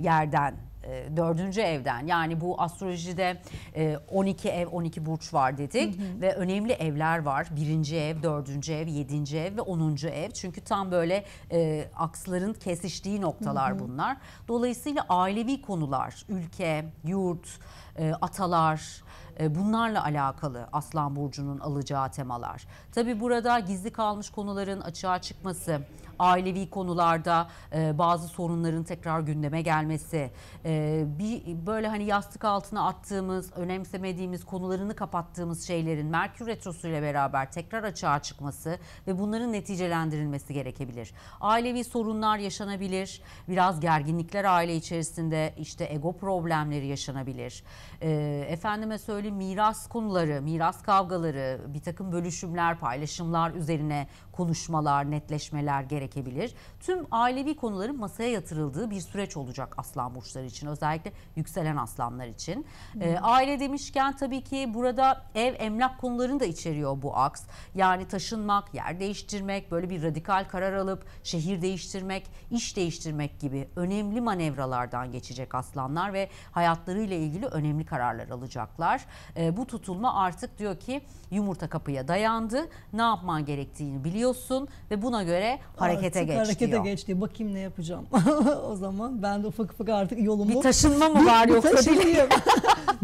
yerden e, dördüncü evden yani bu astrolojide 12 e, ev 12 burç var dedik hı hı. ve önemli evler var. Birinci ev, dördüncü ev, yedinci ev ve onuncu ev. Çünkü tam böyle e, aksların kesiştiği noktalar hı hı. bunlar. Dolayısıyla ailevi konular, ülke, yurt, atalar, e, bunlarla alakalı Aslan Burcu'nun alacağı temalar. Tabi burada gizli kalmış konuların açığa çıkması, ailevi konularda e, bazı sorunların tekrar gündeme gelmesi, e, bir böyle hani yastık altına attığımız, önemsemediğimiz, konularını kapattığımız şeylerin Merkür Retrosu ile beraber tekrar açığa çıkması ve bunların neticelendirilmesi gerekebilir. Ailevi sorunlar yaşanabilir, biraz gerginlikler aile içerisinde işte ego problemleri yaşanabilir. Efendime söyleyeyim miras konuları, miras kavgaları, bir takım bölüşümler, paylaşımlar üzerine konuşmalar, netleşmeler gerekebilir. Tüm ailevi konuların masaya yatırıldığı bir süreç olacak aslan burçları için. Özellikle yükselen aslanlar için. E, aile demişken tabii ki burada ev emlak konularını da içeriyor bu aks. Yani taşınmak, yer değiştirmek, böyle bir radikal karar alıp şehir değiştirmek, iş değiştirmek gibi önemli manevralardan geçecek aslanlar ve hayatlarıyla ilgili önemli kararlar alacaklar. E, bu tutulma artık diyor ki yumurta kapıya dayandı. Ne yapman gerektiğini biliyor biliyorsun ve buna göre harekete artık geç harekete diyor. geç diyor. Bakayım ne yapacağım. <laughs> o zaman ben de ufak ufak artık yolumu... Bir taşınma mı var yoksa bile?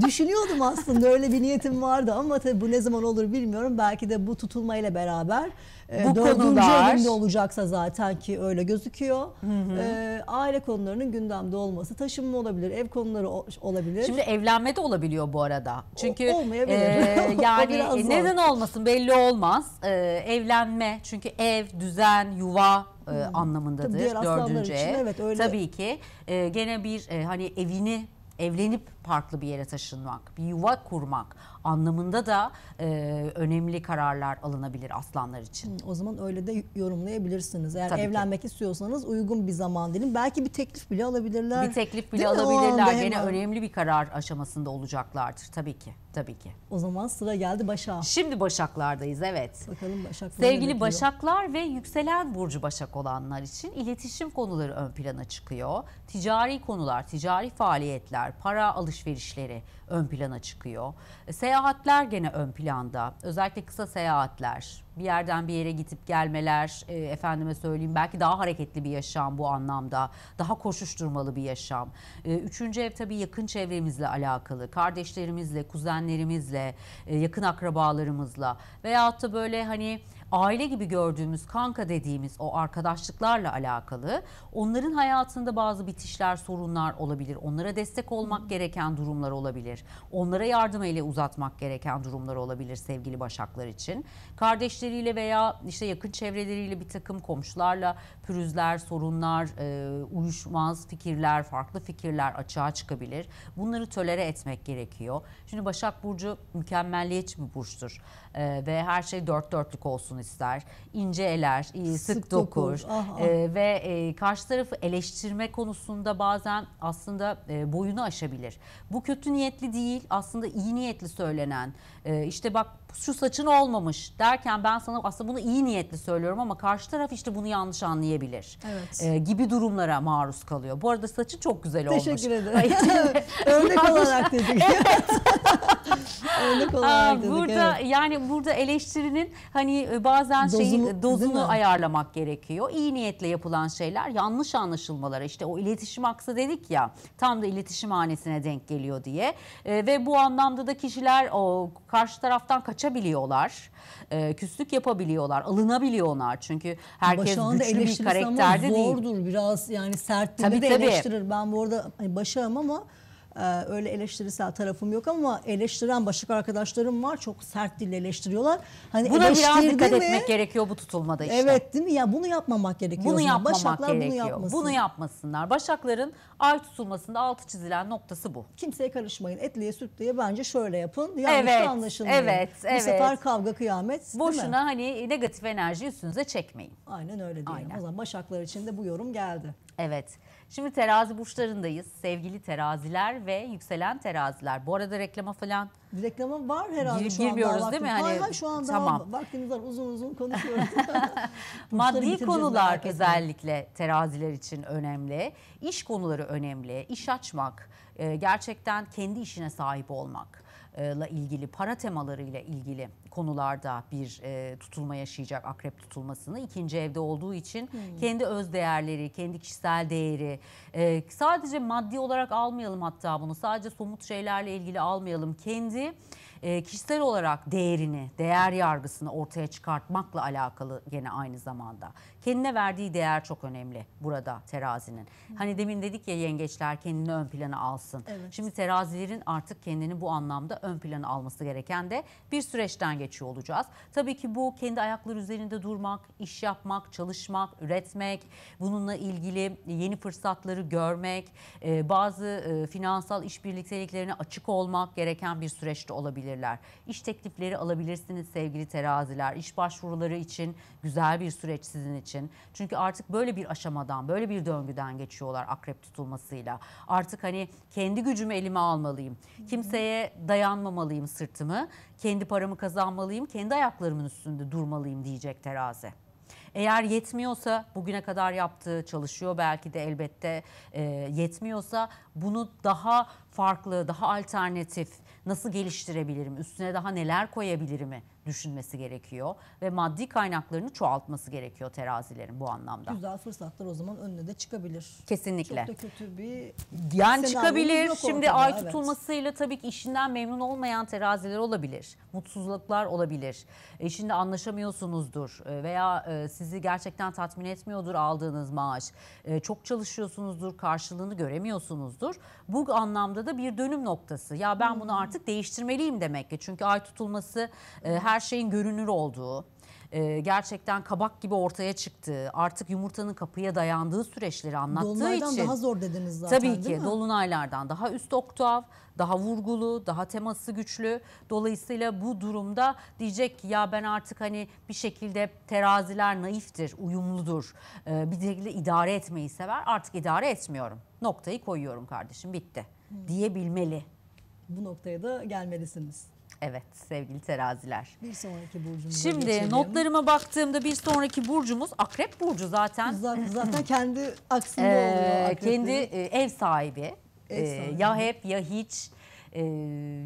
<laughs> Düşünüyordum aslında öyle bir niyetim vardı ama tabii bu ne zaman olur bilmiyorum. Belki de bu tutulmayla beraber ee, bu dördüncü konular... evinde olacaksa zaten ki öyle gözüküyor. Hı hı. E, aile konularının gündemde olması taşınma olabilir, ev konuları olabilir. Şimdi evlenme de olabiliyor bu arada. Çünkü o, olmayabilir. E, <laughs> yani e, neden olmasın belli olmaz. E, evlenme çünkü ev, düzen, yuva e, anlamındadır. Tabii diğer dördüncü ev. evet, öyle. Tabii ki e, gene bir e, hani evini evlenip farklı bir yere taşınmak, bir yuva kurmak anlamında da e, önemli kararlar alınabilir aslanlar için. O zaman öyle de yorumlayabilirsiniz. Eğer Tabii evlenmek ki. istiyorsanız uygun bir zaman dilim. Belki bir teklif bile alabilirler. Bir teklif bile Değil alabilirler. Gene hemen... önemli bir karar aşamasında olacaklardır. Tabii ki. Tabii ki. O zaman sıra geldi başak. Şimdi Başaklardayız evet. Bakalım Başak Sevgili Başaklar ve yükselen burcu Başak olanlar için iletişim konuları ön plana çıkıyor. Ticari konular, ticari faaliyetler, para alışverişi alışverişleri ön plana çıkıyor. E, seyahatler gene ön planda. Özellikle kısa seyahatler, bir yerden bir yere gidip gelmeler, e, efendime söyleyeyim belki daha hareketli bir yaşam bu anlamda, daha koşuşturmalı bir yaşam. E, üçüncü ev tabii yakın çevremizle alakalı, kardeşlerimizle, kuzenlerimizle, e, yakın akrabalarımızla veyahut da böyle hani aile gibi gördüğümüz kanka dediğimiz o arkadaşlıklarla alakalı onların hayatında bazı bitişler, sorunlar olabilir. Onlara destek olmak gereken durumlar olabilir. Onlara yardım eli uzatmak gereken durumlar olabilir sevgili Başaklar için kardeşleriyle veya işte yakın çevreleriyle bir takım komşularla pürüzler, sorunlar, e, uyuşmaz fikirler, farklı fikirler açığa çıkabilir. Bunları tölere etmek gerekiyor. Şimdi Başak Burcu mükemmelliyetçi bir burçtur e, ve her şey dört dörtlük olsun ister. İnce eler, e, sık, sık dokur, dokur. E, ve e, karşı tarafı eleştirme konusunda bazen aslında e, boyunu aşabilir. Bu kötü niyetli değil aslında iyi niyetli söylenen e, işte bak şu saçın olmamış der derken ben sana aslında bunu iyi niyetli söylüyorum ama karşı taraf işte bunu yanlış anlayabilir. Evet. E, gibi durumlara maruz kalıyor. Bu arada saçın çok güzel olmuş. Teşekkür ederim. <laughs> Örnek olarak dedik. <laughs> evet. Örnek olarak dedik. Burada evet. yani burada eleştirinin hani e, bazen dozunu, şeyi dozunu ayarlamak gerekiyor. İyi niyetle yapılan şeyler yanlış anlaşılmalara işte o iletişim aksı dedik ya tam da iletişim hanesine denk geliyor diye. E, ve bu anlamda da kişiler o karşı taraftan kaçabiliyorlar. E, e, küslük yapabiliyorlar. alınabiliyorlar Çünkü herkes güçlü bir karakterde ama zordur, değil. zordur biraz yani sert tabii, de tabii. Ben bu arada hani başağım ama ee, öyle eleştirisel tarafım yok ama eleştiren başka arkadaşlarım var. Çok sert dille eleştiriyorlar. Hani Buna biraz dikkat mi? etmek gerekiyor bu tutulmada işte. Evet değil mi? Ya bunu yapmamak gerekiyor. Bunu yapmamak Başaklar gerekiyor. Bunu, yapmasın. bunu yapmasınlar. Başakların ay tutulmasında altı çizilen noktası bu. Kimseye karışmayın. Etliye sütlüye bence şöyle yapın. Yanlış evet, anlaşılmıyor. Evet, evet. Bu sefer kavga kıyamet. Boşuna hani negatif enerji üstünüze çekmeyin. Aynen öyle diyelim. Aynen. O zaman Başaklar için de bu yorum geldi. Evet. Şimdi terazi burçlarındayız. Sevgili teraziler ve yükselen teraziler. Bu arada reklama falan Reklama var herhalde Gir, şu anda. Girmiyoruz değil mi? Hani, hayır, hayır şu anda tamam. vaktimiz var uzun uzun konuşuyoruz. <laughs> <laughs> Maddi konular özellikle teraziler için önemli. İş konuları önemli. İş açmak, e, gerçekten kendi işine sahip olmak ile ee, ilgili para temalarıyla ilgili konularda bir e, tutulma yaşayacak akrep tutulmasını ikinci evde olduğu için hmm. kendi öz değerleri, kendi kişisel değeri e, sadece maddi olarak almayalım hatta bunu sadece somut şeylerle ilgili almayalım. Kendi e, kişisel olarak değerini, değer yargısını ortaya çıkartmakla alakalı gene aynı zamanda. Kendine verdiği değer çok önemli burada terazinin. Hani demin dedik ya yengeçler kendini ön plana alsın. Evet. Şimdi terazilerin artık kendini bu anlamda ön plana alması gereken de bir süreçten geçiyor olacağız. Tabii ki bu kendi ayakları üzerinde durmak, iş yapmak, çalışmak, üretmek, bununla ilgili yeni fırsatları görmek, e, bazı e, finansal işbirlikteliklerine açık olmak gereken bir süreçte olabilir yapabilirler. İş teklifleri alabilirsiniz sevgili teraziler. İş başvuruları için güzel bir süreç sizin için. Çünkü artık böyle bir aşamadan, böyle bir döngüden geçiyorlar akrep tutulmasıyla. Artık hani kendi gücümü elime almalıyım. Kimseye dayanmamalıyım sırtımı. Kendi paramı kazanmalıyım. Kendi ayaklarımın üstünde durmalıyım diyecek terazi. Eğer yetmiyorsa bugüne kadar yaptığı çalışıyor belki de elbette e, yetmiyorsa bunu daha farklı, daha alternatif, nasıl geliştirebilirim? Üstüne daha neler koyabilirim? düşünmesi gerekiyor ve maddi kaynaklarını çoğaltması gerekiyor terazilerin bu anlamda. Güzel fırsatlar o zaman önüne de çıkabilir. Kesinlikle. Çok da kötü bir Yani çıkabilir. Şimdi ortada, ay evet. tutulmasıyla tabii ki işinden memnun olmayan teraziler olabilir. Mutsuzluklar olabilir. E şimdi anlaşamıyorsunuzdur e, veya e, sizi gerçekten tatmin etmiyordur aldığınız maaş. E çok çalışıyorsunuzdur, karşılığını göremiyorsunuzdur. Bu anlamda da bir dönüm noktası. Ya ben bunu artık değiştirmeliyim demek ki. Çünkü ay tutulması e, her her şeyin görünür olduğu, e, gerçekten kabak gibi ortaya çıktığı, artık yumurtanın kapıya dayandığı süreçleri anlattığı için dolunaylardan daha zor dediniz zaten Tabii ki değil mi? dolunaylardan daha üst oktav, daha vurgulu, daha teması güçlü. Dolayısıyla bu durumda diyecek ki ya ben artık hani bir şekilde teraziler naiftir, uyumludur. E, bir şekilde idare etmeyi sever. Artık idare etmiyorum. Noktayı koyuyorum kardeşim bitti hmm. diyebilmeli. Bu noktaya da gelmelisiniz. Evet sevgili teraziler. Bir sonraki burcumuza Şimdi geçelim. notlarıma baktığımda bir sonraki burcumuz akrep burcu zaten. Zaten, <laughs> kendi aksında ee, oluyor. Kendi e, ev sahibi. Ev ee, sahibi. ya hep ya hiç. E,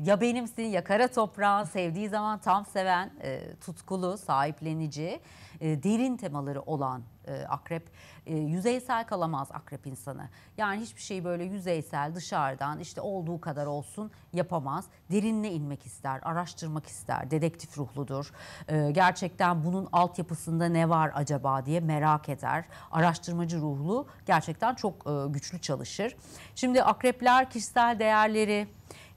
ya benimsin ya kara toprağın sevdiği zaman tam seven, e, tutkulu, sahiplenici, derin temaları olan e, akrep. E, yüzeysel kalamaz akrep insanı. Yani hiçbir şeyi böyle yüzeysel dışarıdan işte olduğu kadar olsun yapamaz. Derinine inmek ister, araştırmak ister, dedektif ruhludur. E, gerçekten bunun altyapısında ne var acaba diye merak eder. Araştırmacı ruhlu gerçekten çok e, güçlü çalışır. Şimdi akrepler kişisel değerleri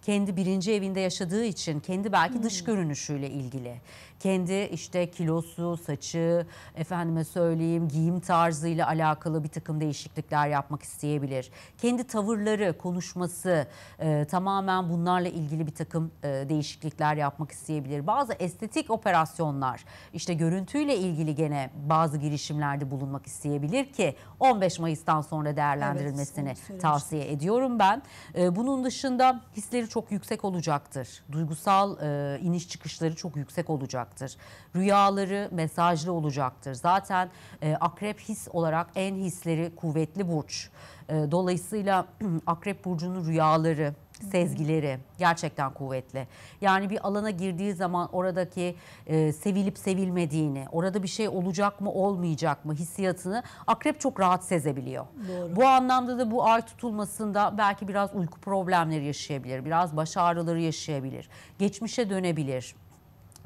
kendi birinci evinde yaşadığı için kendi belki dış hmm. görünüşüyle ilgili kendi işte kilosu, saçı, efendime söyleyeyim giyim tarzıyla alakalı bir takım değişiklikler yapmak isteyebilir. Kendi tavırları, konuşması e, tamamen bunlarla ilgili bir takım e, değişiklikler yapmak isteyebilir. Bazı estetik operasyonlar, işte görüntüyle ilgili gene bazı girişimlerde bulunmak isteyebilir ki 15 Mayıs'tan sonra değerlendirilmesini evet, tavsiye ediyorum ben. E, bunun dışında hisleri çok yüksek olacaktır. Duygusal e, iniş çıkışları çok yüksek olacak olacaktır. Rüyaları mesajlı olacaktır. Zaten e, akrep his olarak en hisleri kuvvetli burç. E, dolayısıyla <clears throat> akrep burcunun rüyaları, sezgileri gerçekten kuvvetli. Yani bir alana girdiği zaman oradaki e, sevilip sevilmediğini, orada bir şey olacak mı olmayacak mı hissiyatını akrep çok rahat sezebiliyor. Doğru. Bu anlamda da bu ay tutulmasında belki biraz uyku problemleri yaşayabilir, biraz baş ağrıları yaşayabilir, geçmişe dönebilir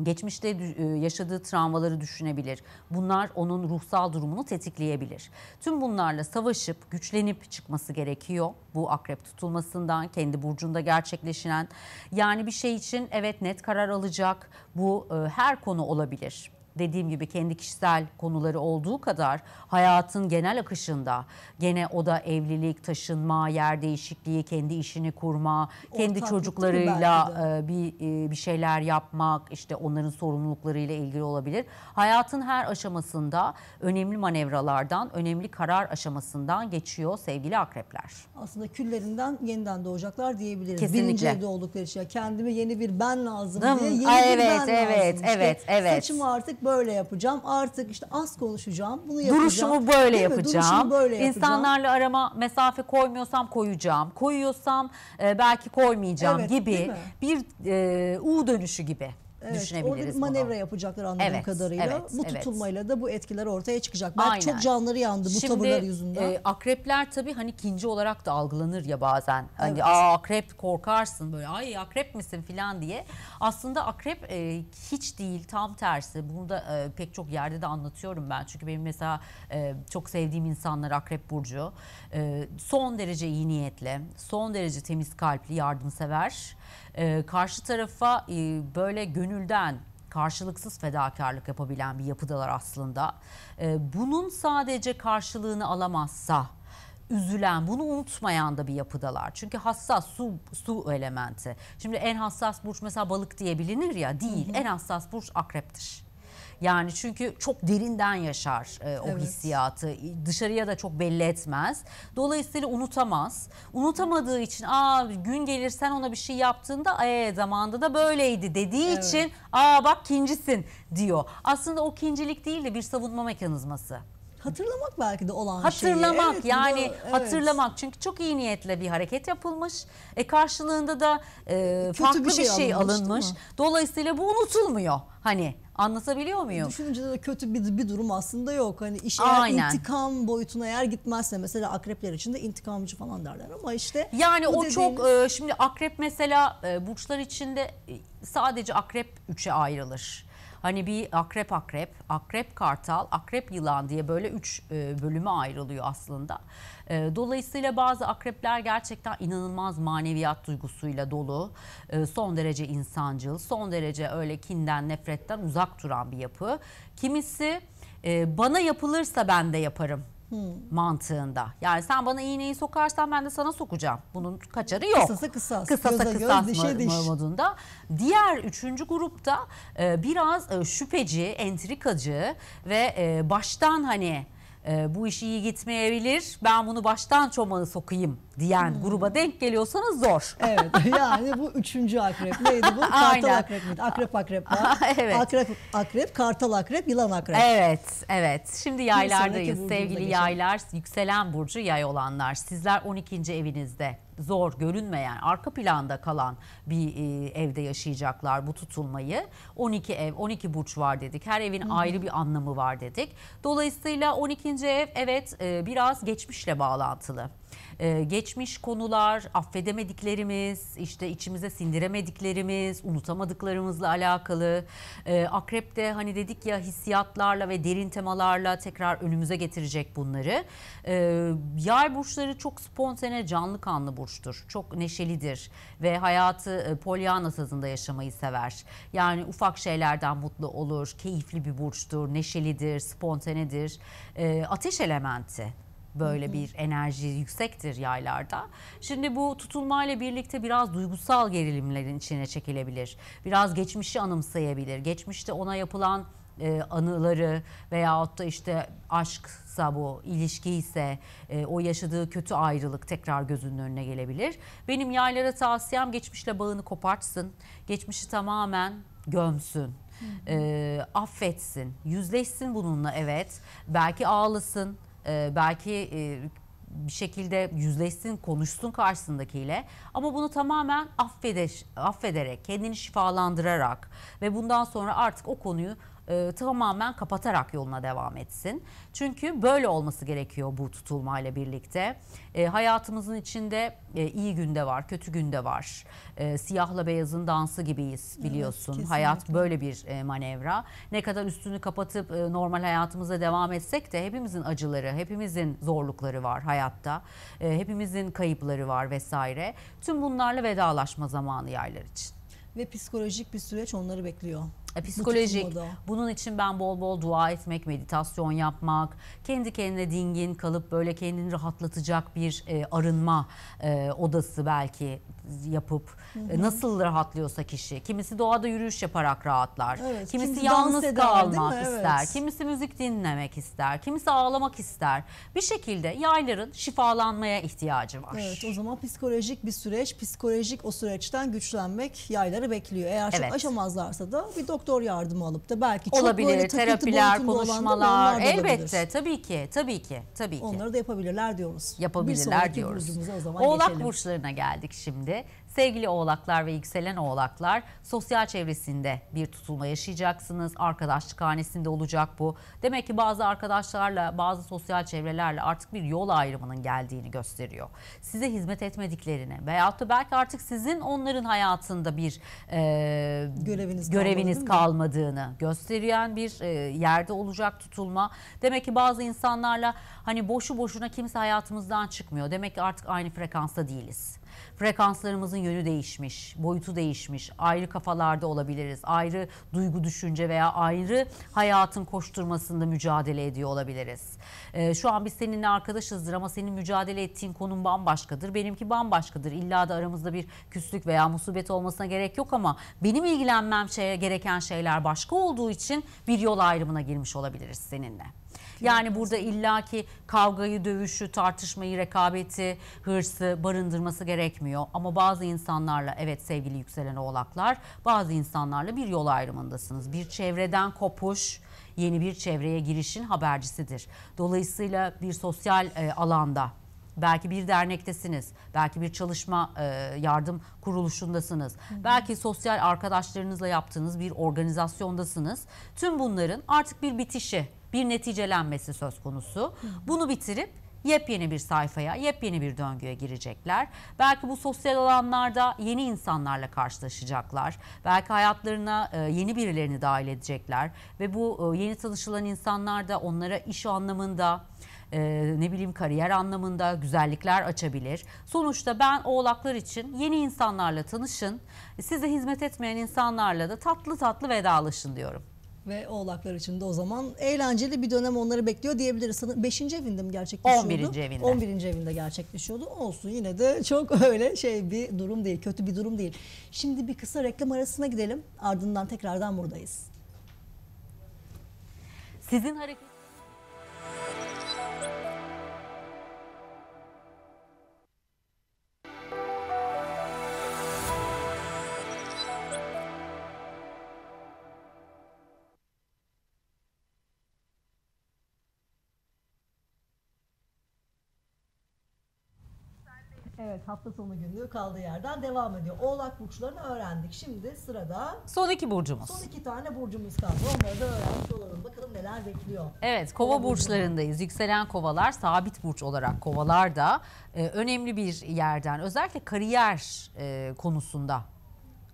geçmişte e, yaşadığı travmaları düşünebilir. Bunlar onun ruhsal durumunu tetikleyebilir. Tüm bunlarla savaşıp güçlenip çıkması gerekiyor. Bu akrep tutulmasından kendi burcunda gerçekleşen yani bir şey için evet net karar alacak. Bu e, her konu olabilir dediğim gibi kendi kişisel konuları olduğu kadar hayatın genel akışında gene o da evlilik, taşınma, yer değişikliği, kendi işini kurma, kendi Ortaklık çocuklarıyla e, bir e, bir şeyler yapmak, işte onların sorumluluklarıyla ilgili olabilir. Hayatın her aşamasında önemli manevralardan, önemli karar aşamasından geçiyor sevgili akrepler. Aslında küllerinden yeniden doğacaklar diyebiliriz. Kesinlikle. Birinci oldukları şey kendime yeni bir ben lazım diye yeni Aa, bir ben evet, lazım. Evet, işte evet. Saçımı artık böyle yapacağım. Artık işte az konuşacağım. Bunu yapacağım. Duruşumu böyle Değil yapacağım. Duruşumu böyle yapacağım. İnsanlarla arama mesafe koymuyorsam koyacağım. Koyuyorsam e, belki koymayacağım evet, gibi bir e, U dönüşü gibi evet, düşünebiliriz oradaki manevra bunu. yapacaklar anladığım evet, kadarıyla. Evet, bu tutulmayla evet. da bu etkiler ortaya çıkacak. Belki Aynen. çok canları yandı bu Şimdi, tavırlar yüzünden. E, akrepler tabii hani kinci olarak da algılanır ya bazen. Hani evet. Aa, akrep korkarsın böyle ay akrep misin filan diye. Aslında akrep e, hiç değil tam tersi. Bunu da e, pek çok yerde de anlatıyorum ben. Çünkü benim mesela e, çok sevdiğim insanlar akrep burcu. E, son derece iyi niyetli, son derece temiz kalpli, yardımsever e, karşı tarafa e, böyle gönülden karşılıksız fedakarlık yapabilen bir yapıdalar aslında. E, bunun sadece karşılığını alamazsa üzülen, bunu unutmayan da bir yapıdalar. Çünkü hassas su su elementi. Şimdi en hassas burç mesela balık diye bilinir ya değil. Hı hı. En hassas burç akreptir. Yani çünkü çok derinden yaşar e, o evet. hissiyatı. Dışarıya da çok belli etmez. Dolayısıyla unutamaz. Unutamadığı için aa gün gelir sen ona bir şey yaptığında ee zamanda da böyleydi dediği evet. için aa bak kincisin diyor. Aslında o kincilik değil de bir savunma mekanizması. Hatırlamak belki de olan hatırlamak, şeyi. Hatırlamak yani da, evet. hatırlamak çünkü çok iyi niyetle bir hareket yapılmış. E karşılığında da e, Kötü farklı bir şey, bir şey alınmış. alınmış. Dolayısıyla bu unutulmuyor. Hani Anlatabiliyor muyum? Düşününce de kötü bir, bir durum aslında yok. Hani iş eğer intikam boyutuna eğer gitmezse mesela akrepler için de intikamcı falan derler ama işte. Yani o dediğimiz... çok e, şimdi akrep mesela e, burçlar içinde e, sadece akrep üçe ayrılır. Hani bir akrep akrep, akrep kartal, akrep yılan diye böyle üç e, bölüme ayrılıyor aslında. E, dolayısıyla bazı akrepler gerçekten inanılmaz maneviyat duygusuyla dolu. E, son derece insancıl, son derece öyle kinden, nefretten uzak duran bir yapı. Kimisi bana yapılırsa ben de yaparım Hmm. mantığında. Yani sen bana iğneyi sokarsan ben de sana sokacağım. Bunun kaçarı yok. Kısası kısas. Kısasa kısas göz, dişe diş. modunda. Diğer üçüncü grupta e, biraz e, şüpheci, entrikacı ve e, baştan hani e, bu iş iyi gitmeyebilir ben bunu baştan çomağı sokayım diyen hmm. gruba denk geliyorsanız zor. Evet <laughs> yani bu üçüncü akrep neydi bu? Kartal Aynen. akrep miydi? Akrep akrep <laughs> evet. Akrep akrep, kartal akrep, yılan akrep. Evet evet şimdi yaylardayız sevgili yaylar yükselen burcu yay olanlar sizler 12. evinizde zor görünmeyen, arka planda kalan bir e, evde yaşayacaklar bu tutulmayı. 12 ev, 12 burç var dedik. Her evin hı ayrı bir anlamı var dedik. Dolayısıyla 12. ev evet e, biraz geçmişle bağlantılı e, geçmiş konular, affedemediklerimiz, işte içimize sindiremediklerimiz, unutamadıklarımızla alakalı. E, akrep'te hani dedik ya hissiyatlarla ve derin temalarla tekrar önümüze getirecek bunları. E, yay burçları çok spontane, canlı kanlı burçtur. Çok neşelidir ve hayatı e, polyana tadında yaşamayı sever. Yani ufak şeylerden mutlu olur, keyifli bir burçtur, neşelidir, spontanedir. E, ateş elementi böyle bir enerji yüksektir yaylarda. Şimdi bu tutulmayla birlikte biraz duygusal gerilimlerin içine çekilebilir. Biraz geçmişi anımsayabilir. Geçmişte ona yapılan e, anıları veyahut da işte aşksa bu, ilişki ise e, o yaşadığı kötü ayrılık tekrar gözünün önüne gelebilir. Benim yaylara tavsiyem geçmişle bağını kopartsın. Geçmişi tamamen gömsün. Hı hı. E, affetsin, yüzleşsin bununla evet. Belki ağlasın, e, belki e, bir şekilde yüzleşsin, konuşsun karşısındakiyle. Ama bunu tamamen affeder, affederek, kendini şifalandırarak ve bundan sonra artık o konuyu e, tamamen kapatarak yoluna devam etsin. Çünkü böyle olması gerekiyor bu tutulmayla birlikte. E, hayatımızın içinde e, iyi günde var, kötü günde var. E, siyahla beyazın dansı gibiyiz biliyorsun. Evet, Hayat böyle bir e, manevra. Ne kadar üstünü kapatıp e, normal hayatımıza devam etsek de hepimizin acıları, hepimizin zorlukları var hayatta. E, hepimizin kayıpları var vesaire. Tüm bunlarla vedalaşma zamanı yaylar için. Ve psikolojik bir süreç onları bekliyor. E, psikolojik. Bu Bunun için ben bol bol dua etmek, meditasyon yapmak, kendi kendine dingin kalıp böyle kendini rahatlatacak bir e, arınma e, odası belki yapıp e, hı hı. nasıl rahatlıyorsa kişi. Kimisi doğada yürüyüş yaparak rahatlar. Evet, kimisi, kimisi yalnız eder, kalmak evet. ister. Kimisi müzik dinlemek ister. Kimisi ağlamak ister. Bir şekilde yayların şifalanmaya ihtiyacı var. Evet, o zaman psikolojik bir süreç, psikolojik o süreçten güçlenmek yayları bekliyor. Eğer evet. aşamazlarsa da bir doktor yardımı alıp da belki çok olabilir, böyle terapiler, konuşmalar elbette tabii ki tabii ki tabii ki. Onları da yapabilirler diyoruz. Yapabilirler diyoruz. O zaman Oğlak geçelim. burçlarına geldik şimdi. Sevgili oğlaklar ve yükselen oğlaklar sosyal çevresinde bir tutulma yaşayacaksınız. Arkadaşlık hanesinde olacak bu. Demek ki bazı arkadaşlarla bazı sosyal çevrelerle artık bir yol ayrımının geldiğini gösteriyor. Size hizmet etmediklerini veyahut da belki artık sizin onların hayatında bir e, göreviniz, göreviniz kalmadı, kalmadığını gösteren bir e, yerde olacak tutulma. Demek ki bazı insanlarla hani boşu boşuna kimse hayatımızdan çıkmıyor. Demek ki artık aynı frekansta değiliz. Frekanslarımızın yönü değişmiş, boyutu değişmiş. Ayrı kafalarda olabiliriz. Ayrı duygu düşünce veya ayrı hayatın koşturmasında mücadele ediyor olabiliriz. Ee, şu an biz seninle arkadaşızdır ama senin mücadele ettiğin konum bambaşkadır. Benimki bambaşkadır. İlla da aramızda bir küslük veya musibet olmasına gerek yok ama benim ilgilenmem şeye, gereken şeyler başka olduğu için bir yol ayrımına girmiş olabiliriz seninle. Yani burada illaki kavgayı, dövüşü, tartışmayı, rekabeti, hırsı barındırması gerekmiyor. Ama bazı insanlarla evet sevgili yükselen oğlaklar bazı insanlarla bir yol ayrımındasınız. Bir çevreden kopuş, yeni bir çevreye girişin habercisidir. Dolayısıyla bir sosyal e, alanda belki bir dernektesiniz, belki bir çalışma e, yardım kuruluşundasınız, Hı. belki sosyal arkadaşlarınızla yaptığınız bir organizasyondasınız. Tüm bunların artık bir bitişi bir neticelenmesi söz konusu. Bunu bitirip yepyeni bir sayfaya, yepyeni bir döngüye girecekler. Belki bu sosyal alanlarda yeni insanlarla karşılaşacaklar. Belki hayatlarına e, yeni birilerini dahil edecekler ve bu e, yeni tanışılan insanlar da onlara iş anlamında ee, ne bileyim kariyer anlamında güzellikler açabilir. Sonuçta ben oğlaklar için yeni insanlarla tanışın, size hizmet etmeyen insanlarla da tatlı tatlı vedalaşın diyorum. Ve oğlaklar için de o zaman eğlenceli bir dönem onları bekliyor diyebiliriz. 5. evinde mi gerçekleşiyordu? 11. evinde. 11. evinde gerçekleşiyordu. Olsun yine de çok <laughs> öyle şey bir durum değil, kötü bir durum değil. Şimdi bir kısa reklam arasına gidelim. Ardından tekrardan buradayız. Sizin hareket... Evet hafta sonu günü kaldığı yerden devam ediyor. Oğlak burçlarını öğrendik. Şimdi sırada... Son iki burcumuz. Son iki tane burcumuz kaldı. Onları da öğrenmiş olalım. Bakalım neler bekliyor. Evet kova, burçlarındayız. Yükselen kovalar sabit burç olarak kovalar da e, önemli bir yerden özellikle kariyer e, konusunda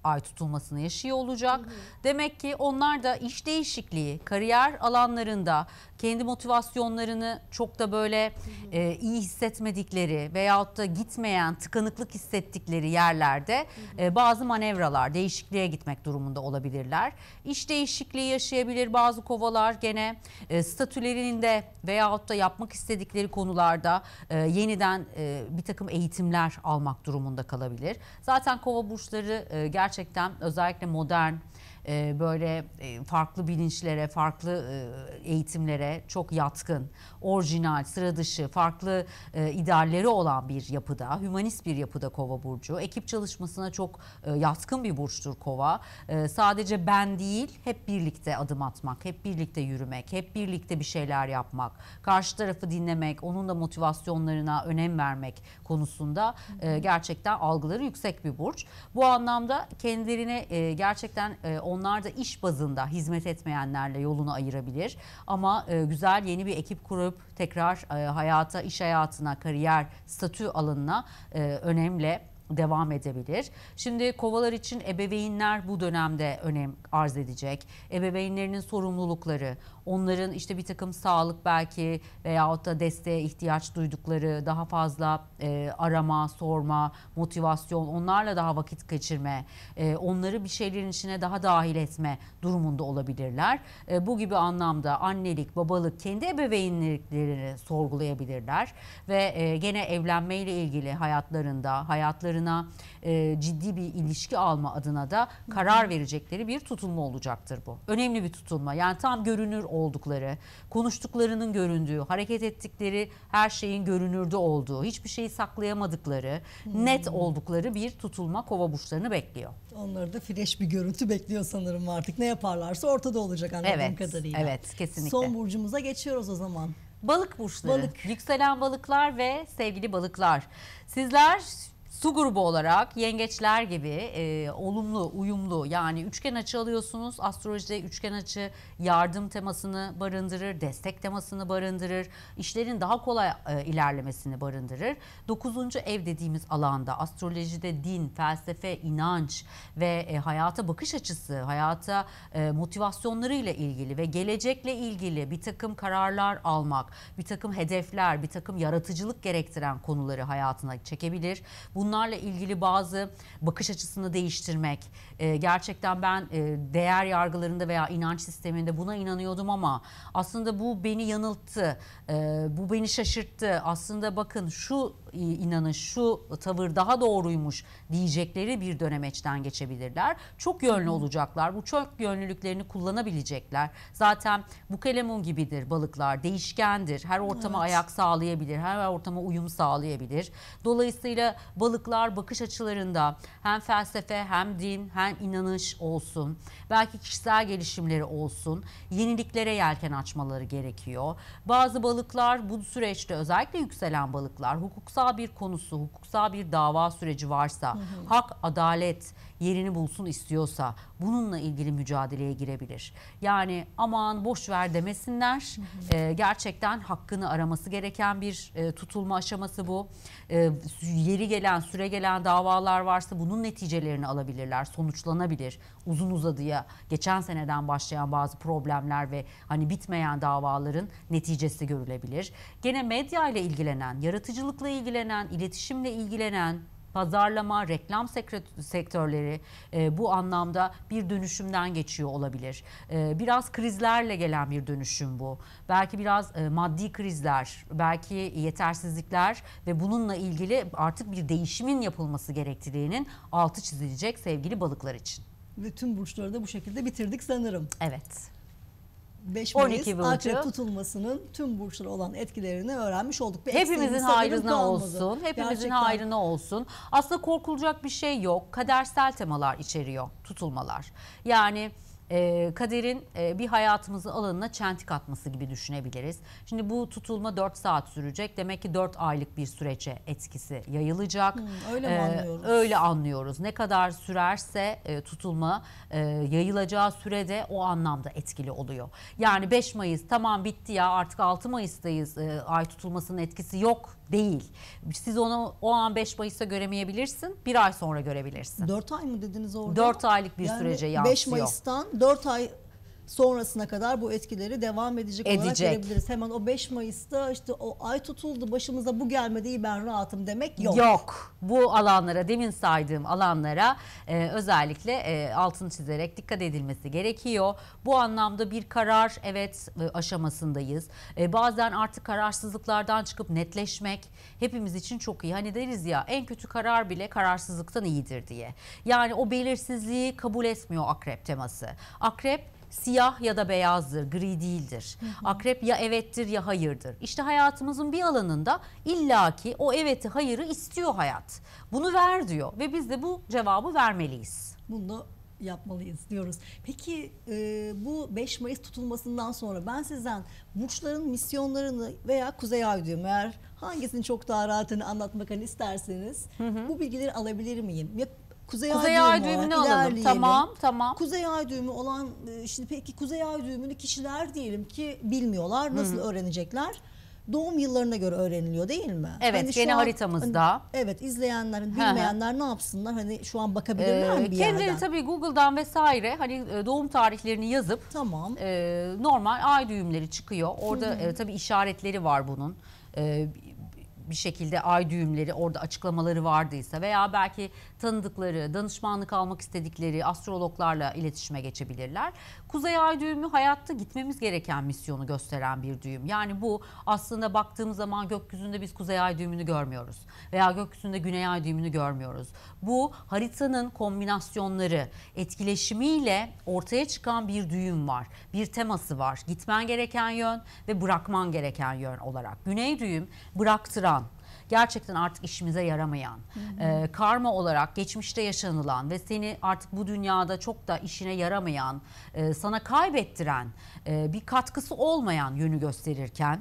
ay tutulmasını yaşıyor olacak. Hı hı. Demek ki onlar da iş değişikliği, kariyer alanlarında kendi motivasyonlarını çok da böyle hı hı. E, iyi hissetmedikleri veyahut da gitmeyen, tıkanıklık hissettikleri yerlerde hı hı. E, bazı manevralar, değişikliğe gitmek durumunda olabilirler. İş değişikliği yaşayabilir bazı kovalar gene e, statülerinde veyahut da yapmak istedikleri konularda e, yeniden e, bir takım eğitimler almak durumunda kalabilir. Zaten kova burçları e, gerçekten gerçekten özellikle modern, ee, böyle e, farklı bilinçlere, farklı e, eğitimlere çok yatkın, orijinal, sıra dışı, farklı e, idealleri olan bir yapıda, hümanist bir yapıda Kova burcu. Ekip çalışmasına çok e, yatkın bir burçtur Kova. sadece ben değil, hep birlikte adım atmak, hep birlikte yürümek, hep birlikte bir şeyler yapmak, karşı tarafı dinlemek, onun da motivasyonlarına önem vermek konusunda gerçekten algıları yüksek bir burç. Bu anlamda kendilerine gerçekten e, onlar da iş bazında hizmet etmeyenlerle yolunu ayırabilir. Ama e, güzel yeni bir ekip kurup tekrar e, hayata, iş hayatına, kariyer, statü alanına e, önemli devam edebilir. Şimdi kovalar için ebeveynler bu dönemde önem arz edecek. Ebeveynlerinin sorumlulukları, onların işte bir takım sağlık belki veyahut da desteğe ihtiyaç duydukları daha fazla e, arama, sorma, motivasyon onlarla daha vakit geçirme, e, onları bir şeylerin içine daha dahil etme durumunda olabilirler. E, bu gibi anlamda annelik, babalık, kendi ebeveynliklerini sorgulayabilirler ve e, gene evlenmeyle ilgili hayatlarında, hayatlarına e, ciddi bir ilişki alma adına da karar verecekleri bir tutulma olacaktır bu. Önemli bir tutulma yani tam görünür oldukları, konuştuklarının göründüğü, hareket ettikleri her şeyin görünürde olduğu, hiçbir şeyi saklayamadıkları, hmm. net oldukları bir tutulma kova burçlarını bekliyor. Onları da fresh bir görüntü bekliyor sanırım artık. Ne yaparlarsa ortada olacak anladığım evet, kadarıyla. Evet, kesinlikle. Son burcumuza geçiyoruz o zaman. Balık burçları, Balık. yükselen balıklar ve sevgili balıklar. Sizler Su grubu olarak yengeçler gibi e, olumlu, uyumlu yani üçgen açı alıyorsunuz. Astrolojide üçgen açı yardım temasını barındırır, destek temasını barındırır, işlerin daha kolay e, ilerlemesini barındırır. Dokuzuncu ev dediğimiz alanda astrolojide din, felsefe, inanç ve e, hayata bakış açısı, hayata e, motivasyonlarıyla ilgili ve gelecekle ilgili bir takım kararlar almak, bir takım hedefler, bir takım yaratıcılık gerektiren konuları hayatına çekebilir. Bu bunlarla ilgili bazı bakış açısını değiştirmek. E, gerçekten ben e, değer yargılarında veya inanç sisteminde buna inanıyordum ama aslında bu beni yanılttı. E, bu beni şaşırttı. Aslında bakın şu inanış, şu tavır daha doğruymuş diyecekleri bir dönemeçten geçebilirler. Çok yönlü olacaklar. Bu çok yönlülüklerini kullanabilecekler. Zaten bu kelemun gibidir balıklar. Değişkendir. Her ortama evet. ayak sağlayabilir. Her ortama uyum sağlayabilir. Dolayısıyla balıklar bakış açılarında hem felsefe hem din hem inanış olsun. Belki kişisel gelişimleri olsun. Yeniliklere yelken açmaları gerekiyor. Bazı balıklar bu süreçte özellikle yükselen balıklar hukuksal hukuksal bir konusu, hukuksal bir dava süreci varsa, hı hı. hak, adalet yerini bulsun istiyorsa bununla ilgili mücadeleye girebilir. Yani aman boş ver demesinler. E, gerçekten hakkını araması gereken bir e, tutulma aşaması bu. E, yeri gelen, süre gelen davalar varsa bunun neticelerini alabilirler, sonuçlanabilir. Uzun uzadıya geçen seneden başlayan bazı problemler ve hani bitmeyen davaların neticesi görülebilir. Gene medya ile ilgilenen, yaratıcılıkla ilgilenen, iletişimle ilgilenen pazarlama, reklam sektörleri e, bu anlamda bir dönüşümden geçiyor olabilir. E, biraz krizlerle gelen bir dönüşüm bu. Belki biraz e, maddi krizler, belki yetersizlikler ve bununla ilgili artık bir değişimin yapılması gerektiğinin altı çizilecek sevgili balıklar için. Bütün burçları da bu şekilde bitirdik sanırım. Evet. 5 Mayıs Akrep tutulmasının tüm burçlara olan etkilerini öğrenmiş olduk. Bir Hepimizin hayrına olsun. Hepimizin Gerçekten. hayrına olsun. Aslında korkulacak bir şey yok. Kadersel temalar içeriyor tutulmalar. Yani ee, kaderin e, bir hayatımızı alanına çentik atması gibi düşünebiliriz. Şimdi bu tutulma 4 saat sürecek. Demek ki 4 aylık bir sürece etkisi yayılacak. Hmm, öyle mi ee, anlıyoruz? öyle anlıyoruz. Ne kadar sürerse e, tutulma e, yayılacağı sürede o anlamda etkili oluyor. Yani 5 Mayıs tamam bitti ya artık 6 Mayıs'tayız. E, ay tutulmasının etkisi yok değil. Siz onu o an 5 Mayıs'ta göremeyebilirsin. Bir ay sonra görebilirsin. 4 ay mı dediniz orada? 4 aylık bir yani sürece yansıyor. 5 Mayıs'tan 4 ay sonrasına kadar bu etkileri devam edecek, edecek. olarak görebiliriz. Hemen o 5 Mayıs'ta işte o ay tutuldu başımıza bu gelmedi iyi ben rahatım demek yok. Yok. Bu alanlara demin saydığım alanlara e, özellikle e, altını çizerek dikkat edilmesi gerekiyor. Bu anlamda bir karar evet e, aşamasındayız. E, bazen artık kararsızlıklardan çıkıp netleşmek hepimiz için çok iyi. Hani deriz ya en kötü karar bile kararsızlıktan iyidir diye. Yani o belirsizliği kabul etmiyor akrep teması. Akrep siyah ya da beyazdır, gri değildir. Hı Akrep ya evettir ya hayırdır. İşte hayatımızın bir alanında illaki o eveti hayırı istiyor hayat. Bunu ver diyor ve biz de bu cevabı vermeliyiz. Bunu yapmalıyız diyoruz. Peki e, bu 5 Mayıs tutulmasından sonra ben sizden burçların misyonlarını veya Kuzey Ay diyorum eğer hangisini çok daha rahatını anlatmak hani isterseniz hı hı. bu bilgileri alabilir miyim? Kuzey, Kuzey ay, ay düğümünü alalım. Tamam, tamam. Kuzey ay düğümü olan e, şimdi peki kuzey ay düğümünü kişiler diyelim ki bilmiyorlar. Nasıl Hı. öğrenecekler? doğum yıllarına göre öğreniliyor değil mi? Evet hani gene an, haritamızda. Hani, evet izleyenlerin bilmeyenler ne yapsınlar? Hani şu an bakabilirler ee, mi bir kendileri yerden? tabii Google'dan vesaire hani e, doğum tarihlerini yazıp tamam. E, normal ay düğümleri çıkıyor. Orada hı e, tabii işaretleri var bunun. E, bir şekilde ay düğümleri orada açıklamaları vardıysa veya belki tanıdıkları, danışmanlık almak istedikleri astrologlarla iletişime geçebilirler. Kuzey Ay düğümü hayatta gitmemiz gereken misyonu gösteren bir düğüm. Yani bu aslında baktığımız zaman gökyüzünde biz Kuzey Ay düğümünü görmüyoruz veya gökyüzünde Güney Ay düğümünü görmüyoruz. Bu haritanın kombinasyonları, etkileşimiyle ortaya çıkan bir düğüm var. Bir teması var. Gitmen gereken yön ve bırakman gereken yön olarak. Güney düğüm bıraktıran, gerçekten artık işimize yaramayan, E, karma olarak geçmişte yaşanılan ve seni artık bu dünyada çok da işine yaramayan, e, sana kaybettiren, e, bir katkısı olmayan yönü gösterirken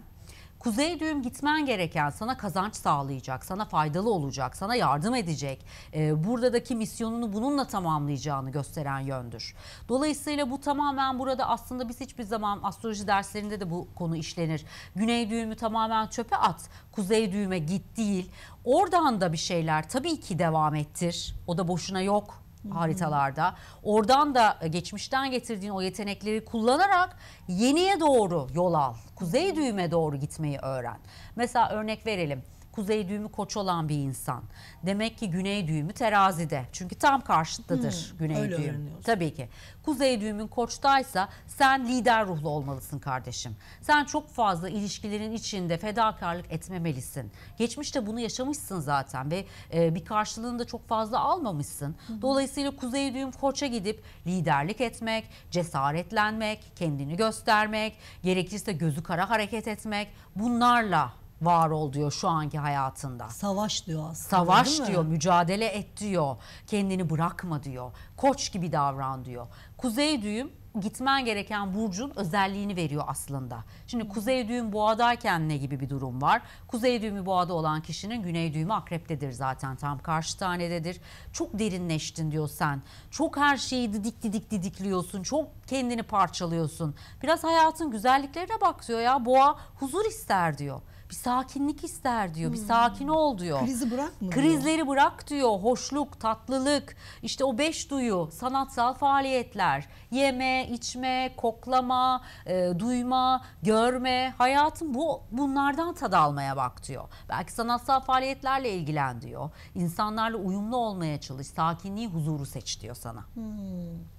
Kuzey düğüm gitmen gereken sana kazanç sağlayacak, sana faydalı olacak, sana yardım edecek. E, buradaki misyonunu bununla tamamlayacağını gösteren yöndür. Dolayısıyla bu tamamen burada aslında biz hiçbir zaman astroloji derslerinde de bu konu işlenir. Güney düğümü tamamen çöpe at, kuzey düğüme git değil. Oradan da bir şeyler tabii ki devam ettir. O da boşuna yok haritalarda. Oradan da e, geçmişten getirdiğin o yetenekleri kullanarak yeniye doğru yol al. Kuzey düğüme doğru gitmeyi öğren. Mesela örnek verelim. Kuzey düğümü koç olan bir insan. Demek ki güney düğümü terazide. Çünkü tam karşıttadır hmm, güney öyle düğüm. Tabii ki. Kuzey düğümün koçtaysa sen lider ruhlu olmalısın kardeşim. Sen çok fazla ilişkilerin içinde fedakarlık etmemelisin. Geçmişte bunu yaşamışsın zaten ve e, bir karşılığını da çok fazla almamışsın. Hmm. Dolayısıyla kuzey düğüm koça gidip liderlik etmek, cesaretlenmek, kendini göstermek, gerekirse gözü kara hareket etmek bunlarla var ol diyor şu anki hayatında. Savaş diyor aslında. Savaş diyor, mücadele et diyor. Kendini bırakma diyor. Koç gibi davran diyor. Kuzey düğüm gitmen gereken burcun özelliğini veriyor aslında. Şimdi kuzey düğüm boğadayken ne gibi bir durum var? Kuzey düğümü boğada olan kişinin güney düğümü akreptedir zaten tam karşı tanededir. Çok derinleştin diyor sen. Çok her şeyi didik didik didikliyorsun. Çok kendini parçalıyorsun. Biraz hayatın güzelliklerine bak diyor ya. Boğa huzur ister diyor bir sakinlik ister diyor. Hmm. Bir sakin ol diyor. Krizi bırak mı? Krizleri bırak diyor. Hoşluk, tatlılık, işte o beş duyu, sanatsal faaliyetler, yeme, içme, koklama, e, duyma, görme, hayatın bu bunlardan tad almaya bak diyor. Belki sanatsal faaliyetlerle ilgilen diyor. İnsanlarla uyumlu olmaya çalış, sakinliği, huzuru seç diyor sana. Hmm.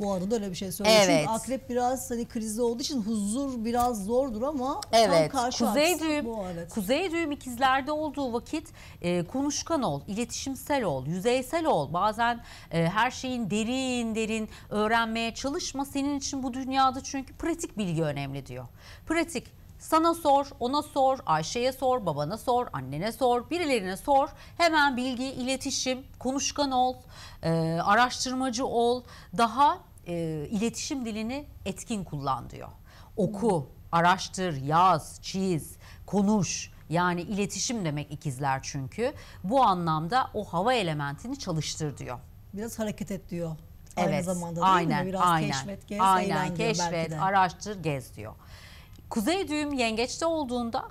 Bu arada öyle bir şey söylüyorsun. Evet. Çünkü akrep biraz hani krizde olduğu için huzur biraz zordur ama evet. tam karşı kuzey düğüm, bu arada. Kuzey düğüm ikizlerde olduğu vakit e, konuşkan ol, iletişimsel ol, yüzeysel ol. Bazen e, her şeyin derin derin öğrenmeye çalışma. Senin için bu dünyada çünkü pratik bilgi önemli diyor. Pratik sana sor, ona sor, Ayşe'ye sor, babana sor, annene sor, birilerine sor. Hemen bilgi, iletişim, konuşkan ol, e, araştırmacı ol. Daha e, iletişim dilini etkin kullan diyor. Oku, araştır, yaz, çiz, konuş. Yani iletişim demek ikizler çünkü. Bu anlamda o hava elementini çalıştır diyor. Biraz hareket et diyor. Evet, aynı zamanda değil aynen, mi? Biraz aynen, keşfet, gez, aynen, keşfet, araştır, gez diyor. Kuzey düğüm yengeçte olduğunda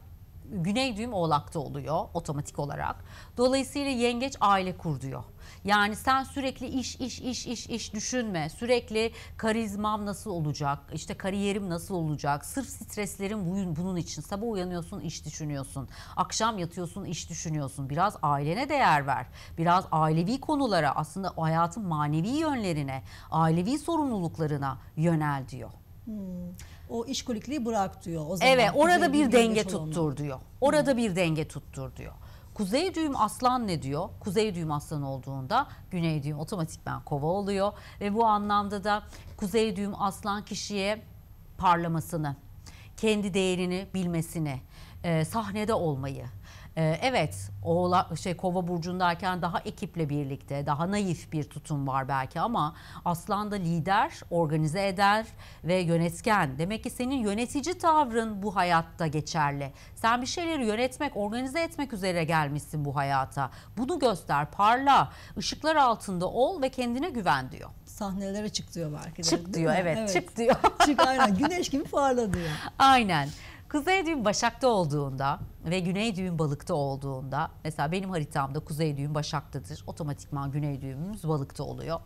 güney düğüm oğlakta oluyor otomatik olarak. Dolayısıyla yengeç aile kur diyor. Yani sen sürekli iş iş iş iş iş düşünme. Sürekli karizmam nasıl olacak? İşte kariyerim nasıl olacak? Sırf streslerim bunun için. Sabah uyanıyorsun iş düşünüyorsun. Akşam yatıyorsun iş düşünüyorsun. Biraz ailene değer ver. Biraz ailevi konulara aslında hayatın manevi yönlerine, ailevi sorumluluklarına yönel diyor. Hmm. O işkolikliği bırak diyor. O zaman evet orada bir denge tuttur diyor. Orada hmm. bir denge tuttur diyor. Kuzey düğüm aslan ne diyor? Kuzey düğüm aslan olduğunda güney düğüm otomatikman kova oluyor. Ve bu anlamda da kuzey düğüm aslan kişiye parlamasını, kendi değerini bilmesini, e, sahnede olmayı, ee, evet, oğla, şey Kova burcundayken daha ekiple birlikte, daha naif bir tutum var belki ama Aslan da lider, organize eder ve yönetken. Demek ki senin yönetici tavrın bu hayatta geçerli. Sen bir şeyleri yönetmek, organize etmek üzere gelmişsin bu hayata. Bunu göster, parla, ışıklar altında ol ve kendine güven diyor sahnelere çık diyor belki Çık diyor evet, evet çık diyor. çık aynen <laughs> güneş gibi parla diyor. Aynen. Kuzey düğüm Başak'ta olduğunda ve Güney düğüm Balık'ta olduğunda mesela benim haritamda Kuzey düğüm Başak'tadır. Otomatikman Güney düğümümüz Balık'ta oluyor.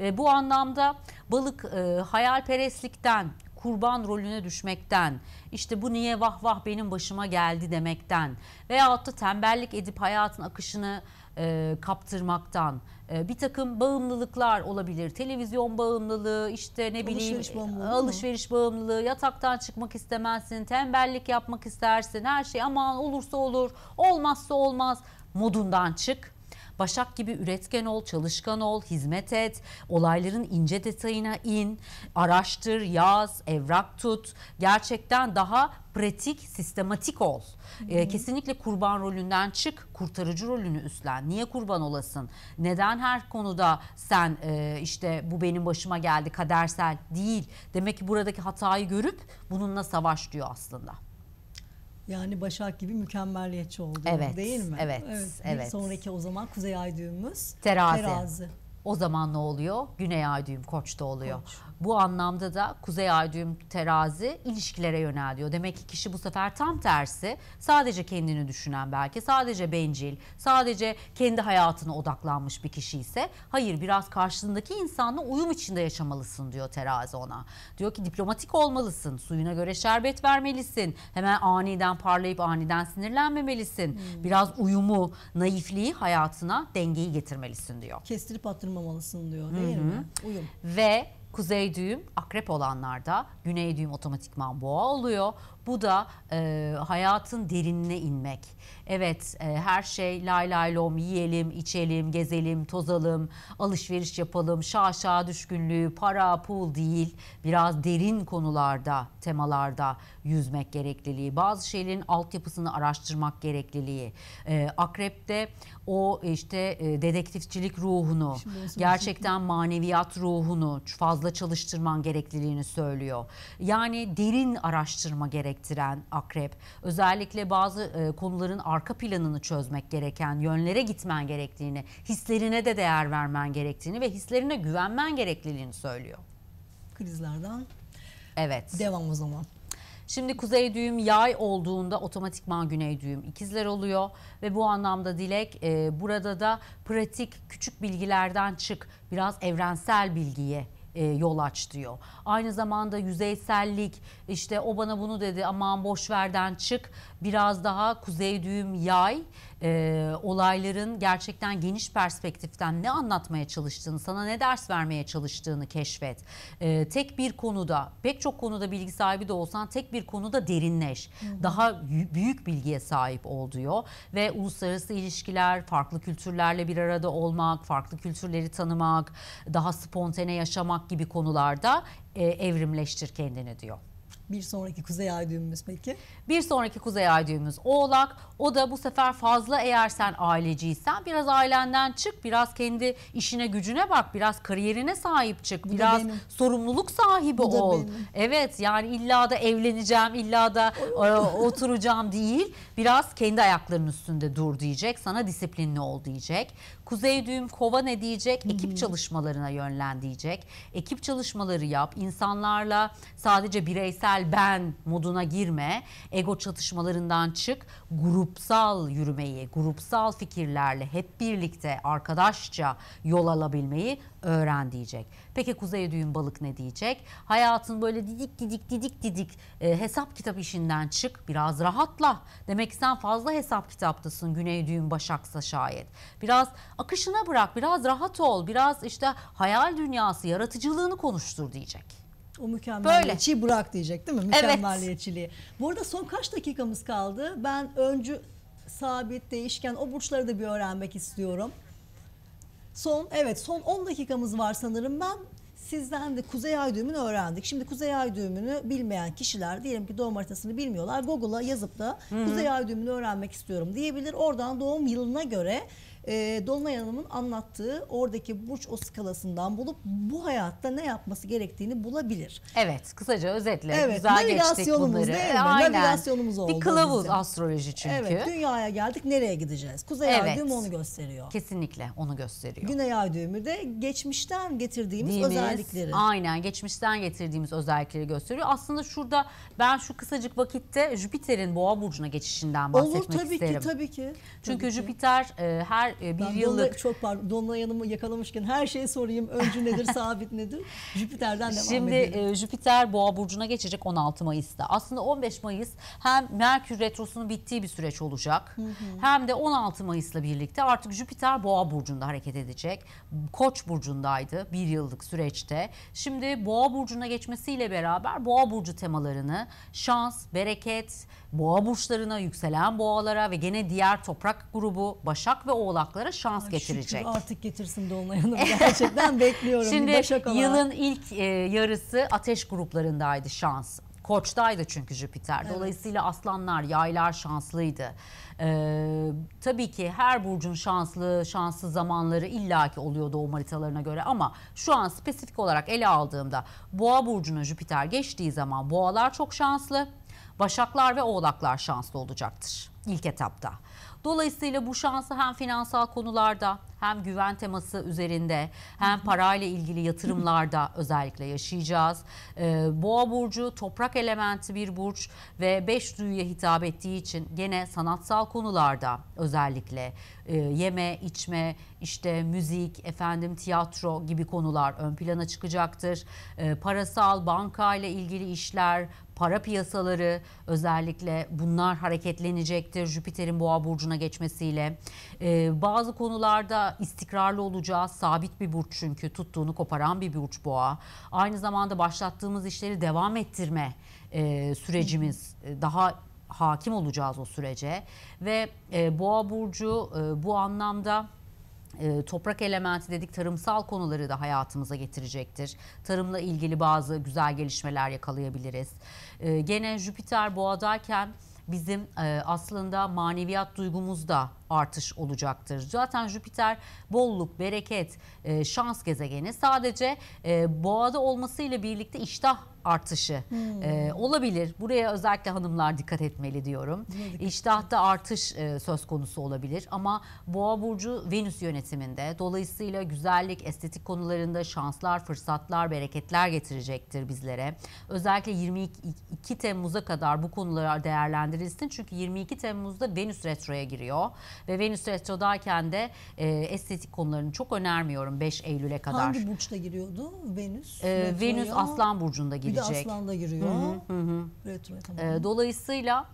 E, bu anlamda Balık e, hayalperestlikten, kurban rolüne düşmekten, işte bu niye vah vah benim başıma geldi demekten veyahut da tembellik edip hayatın akışını e, kaptırmaktan e, bir takım bağımlılıklar olabilir. Televizyon bağımlılığı, işte ne bileyim alışveriş e, bağımlılığı, alışveriş bağımlılığı yataktan çıkmak istemezsin, tembellik yapmak istersin, her şey aman olursa olur, olmazsa olmaz modundan çık. Başak gibi üretken ol, çalışkan ol, hizmet et, olayların ince detayına in, araştır, yaz, evrak tut. Gerçekten daha pratik, sistematik ol. E, kesinlikle kurban rolünden çık, kurtarıcı rolünü üstlen. Niye kurban olasın? Neden her konuda sen e, işte bu benim başıma geldi kadersel değil. Demek ki buradaki hatayı görüp bununla savaş diyor aslında. Yani Başak gibi mükemmeliyetçi oldu evet, değil mi? Evet, evet. evet. Bir sonraki o zaman Kuzey Ay terazi. terazi. O zaman ne oluyor? Güney Ay düğüm Koç'ta oluyor. Koç. Bu anlamda da kuzey ay terazi ilişkilere yöneliyor. Demek ki kişi bu sefer tam tersi sadece kendini düşünen belki sadece bencil, sadece kendi hayatına odaklanmış bir kişi ise hayır biraz karşısındaki insanla uyum içinde yaşamalısın diyor terazi ona. Diyor ki diplomatik olmalısın, suyuna göre şerbet vermelisin, hemen aniden parlayıp aniden sinirlenmemelisin. Hmm. Biraz uyumu, naifliği hayatına dengeyi getirmelisin diyor. Kestirip attırmamalısın diyor değil Hı-hı. mi? Uyum. Ve Kuzey düğüm akrep olanlarda güney düğüm otomatikman boğa oluyor. Bu da e, hayatın derinine inmek, evet e, her şey lay lay lom yiyelim, içelim, gezelim, tozalım, alışveriş yapalım, şaşa düşkünlüğü, para, pul değil. Biraz derin konularda, temalarda yüzmek gerekliliği, bazı şeylerin altyapısını araştırmak gerekliliği. E, akrep'te o işte e, dedektifçilik ruhunu, gerçekten maneviyat ruhunu fazla çalıştırman gerekliliğini söylüyor. Yani derin araştırma gerektiren akrep. Özellikle bazı e, konuların arka planını çözmek gereken yönlere gitmen gerektiğini, hislerine de değer vermen gerektiğini ve hislerine güvenmen gerekliliğini söylüyor. Krizlerden Evet. Devam o zaman. Şimdi kuzey düğüm yay olduğunda otomatikman güney düğüm ikizler oluyor ve bu anlamda dilek e, burada da pratik küçük bilgilerden çık biraz evrensel bilgiye e, yol aç diyor. Aynı zamanda yüzeysellik, işte o bana bunu dedi aman boşverden çık biraz daha kuzey düğüm yay e, olayların gerçekten geniş perspektiften ne anlatmaya çalıştığını sana ne ders vermeye çalıştığını keşfet. E, tek bir konuda pek çok konuda bilgi sahibi de olsan tek bir konuda derinleş. Daha büyük bilgiye sahip ol diyor ve uluslararası ilişkiler, farklı kültürlerle bir arada olmak, farklı kültürleri tanımak, daha spontane yaşamak gibi konularda e, evrimleştir kendini diyor. Bir sonraki kuzey ay düğümümüz peki? Bir sonraki kuzey ay düğümümüz oğlak. O da bu sefer fazla eğer sen aileciysen biraz ailenden çık. Biraz kendi işine gücüne bak. Biraz kariyerine sahip çık. Bu biraz sorumluluk sahibi bu ol. Evet yani illa da evleneceğim, illa da e, <laughs> oturacağım değil. Biraz kendi ayaklarının üstünde dur diyecek. Sana disiplinli ol diyecek. Kuzey düğüm kova ne diyecek? Ekip çalışmalarına yönlen diyecek. Ekip çalışmaları yap. insanlarla sadece bireysel özel ben moduna girme. Ego çatışmalarından çık. Grupsal yürümeyi, grupsal fikirlerle hep birlikte arkadaşça yol alabilmeyi öğren diyecek. Peki kuzey düğün balık ne diyecek? Hayatın böyle didik didik didik didik e, hesap kitap işinden çık. Biraz rahatla. Demek ki sen fazla hesap kitaptasın güney düğün başaksa şayet. Biraz akışına bırak, biraz rahat ol, biraz işte hayal dünyası, yaratıcılığını konuştur diyecek o mükemmelliyetçiyi Böyle. bırak diyecek değil mi? Mükemmelliyetçiliği. Evet. Bu arada son kaç dakikamız kaldı? Ben öncü, sabit, değişken o burçları da bir öğrenmek istiyorum. Son evet son 10 dakikamız var sanırım ben. Sizden de kuzey ay düğümünü öğrendik. Şimdi kuzey ay düğümünü bilmeyen kişiler diyelim ki doğum haritasını bilmiyorlar. Google'a yazıp da Hı-hı. kuzey ay düğümünü öğrenmek istiyorum diyebilir. Oradan doğum yılına göre e, Dolunay Hanım'ın anlattığı oradaki burç o skalasından bulup bu hayatta ne yapması gerektiğini bulabilir. Evet kısaca özetle evet, güzel geçtik bunları. Değil mi? aynen. Navigasyonumuz oldu. Bir kılavuz bizim. astroloji çünkü. Evet dünyaya geldik nereye gideceğiz? Kuzey evet. düğümü onu gösteriyor. Kesinlikle onu gösteriyor. Güney ay düğümü de geçmişten getirdiğimiz Dimiz, özellikleri. Aynen geçmişten getirdiğimiz özellikleri gösteriyor. Aslında şurada ben şu kısacık vakitte Jüpiter'in boğa burcuna geçişinden bahsetmek Olur, tabii isterim. Olur tabii ki tabii ki. Çünkü tabii Jüpiter E, her e, bir ben yıllık... Dolunay, çok pardon Dolunay Hanım'ı yakalamışken her şeyi sorayım. Öncü nedir, <laughs> sabit nedir? Jüpiter'den devam Şimdi, edelim. E, Jüpiter Boğa Burcu'na geçecek 16 Mayıs'ta. Aslında 15 Mayıs hem Merkür Retrosu'nun bittiği bir süreç olacak. Hem de 16 Mayıs'la birlikte artık Jüpiter Boğa Burcu'nda hareket edecek. Koç Burcu'ndaydı bir yıllık süreçte. Şimdi Boğa Burcu'na geçmesiyle beraber Boğa Burcu temalarını şans, bereket, boğa burçlarına, yükselen boğalara ve gene diğer toprak grubu Başak ve Oğlaklara şans Ay, getirecek. Şükür artık getirsin Dolunay gerçekten <laughs> bekliyorum. Şimdi yılın ilk e, yarısı ateş gruplarındaydı şans. Koç'taydı çünkü Jüpiter. Evet. Dolayısıyla aslanlar, yaylar şanslıydı. Ee, tabii ki her burcun şanslı, şanssız zamanları illaki oluyor doğum haritalarına göre ama şu an spesifik olarak ele aldığımda Boğa burcuna Jüpiter geçtiği zaman boğalar çok şanslı. Başaklar ve Oğlaklar şanslı olacaktır ilk etapta. Dolayısıyla bu şansı hem finansal konularda hem güven teması üzerinde hem parayla ilgili yatırımlarda <laughs> özellikle yaşayacağız. Ee, Boğa burcu toprak elementi bir burç ve beş duyuya hitap ettiği için gene sanatsal konularda özellikle e, yeme, içme, işte müzik, efendim tiyatro gibi konular ön plana çıkacaktır. E, parasal, banka ile ilgili işler, para piyasaları özellikle bunlar hareketlenecektir Jüpiter'in boğa burcuna geçmesiyle. Ee, bazı konularda istikrarlı olacağı sabit bir burç çünkü tuttuğunu koparan bir burç boğa. Aynı zamanda başlattığımız işleri devam ettirme e, sürecimiz e, daha hakim olacağız o sürece ve e, boğa burcu e, bu anlamda ee, toprak elementi dedik tarımsal konuları da hayatımıza getirecektir. Tarımla ilgili bazı güzel gelişmeler yakalayabiliriz. Ee, gene Jüpiter boğadayken bizim e, aslında maneviyat duygumuz da artış olacaktır. Zaten Jüpiter bolluk, bereket, e, şans gezegeni sadece e, boğada olmasıyla birlikte iştah artışı e, hmm. e, olabilir. Buraya özellikle hanımlar dikkat etmeli diyorum. İştahta artış e, söz konusu olabilir ama Boğa burcu Venüs yönetiminde. Dolayısıyla güzellik, estetik konularında şanslar, fırsatlar, bereketler getirecektir bizlere. Özellikle 22 Temmuz'a kadar bu konular değerlendirilsin. Çünkü 22 Temmuz'da Venüs retroya giriyor. Ve Venüs Retro'dayken de e, estetik konularını çok önermiyorum 5 Eylül'e kadar. Hangi burçta giriyordu Venüs? E, Venüs Aslan Burcu'nda girecek. Bir de Aslan'da giriyor. Hı -hı, hı -hı. Retro, tamam. e, dolayısıyla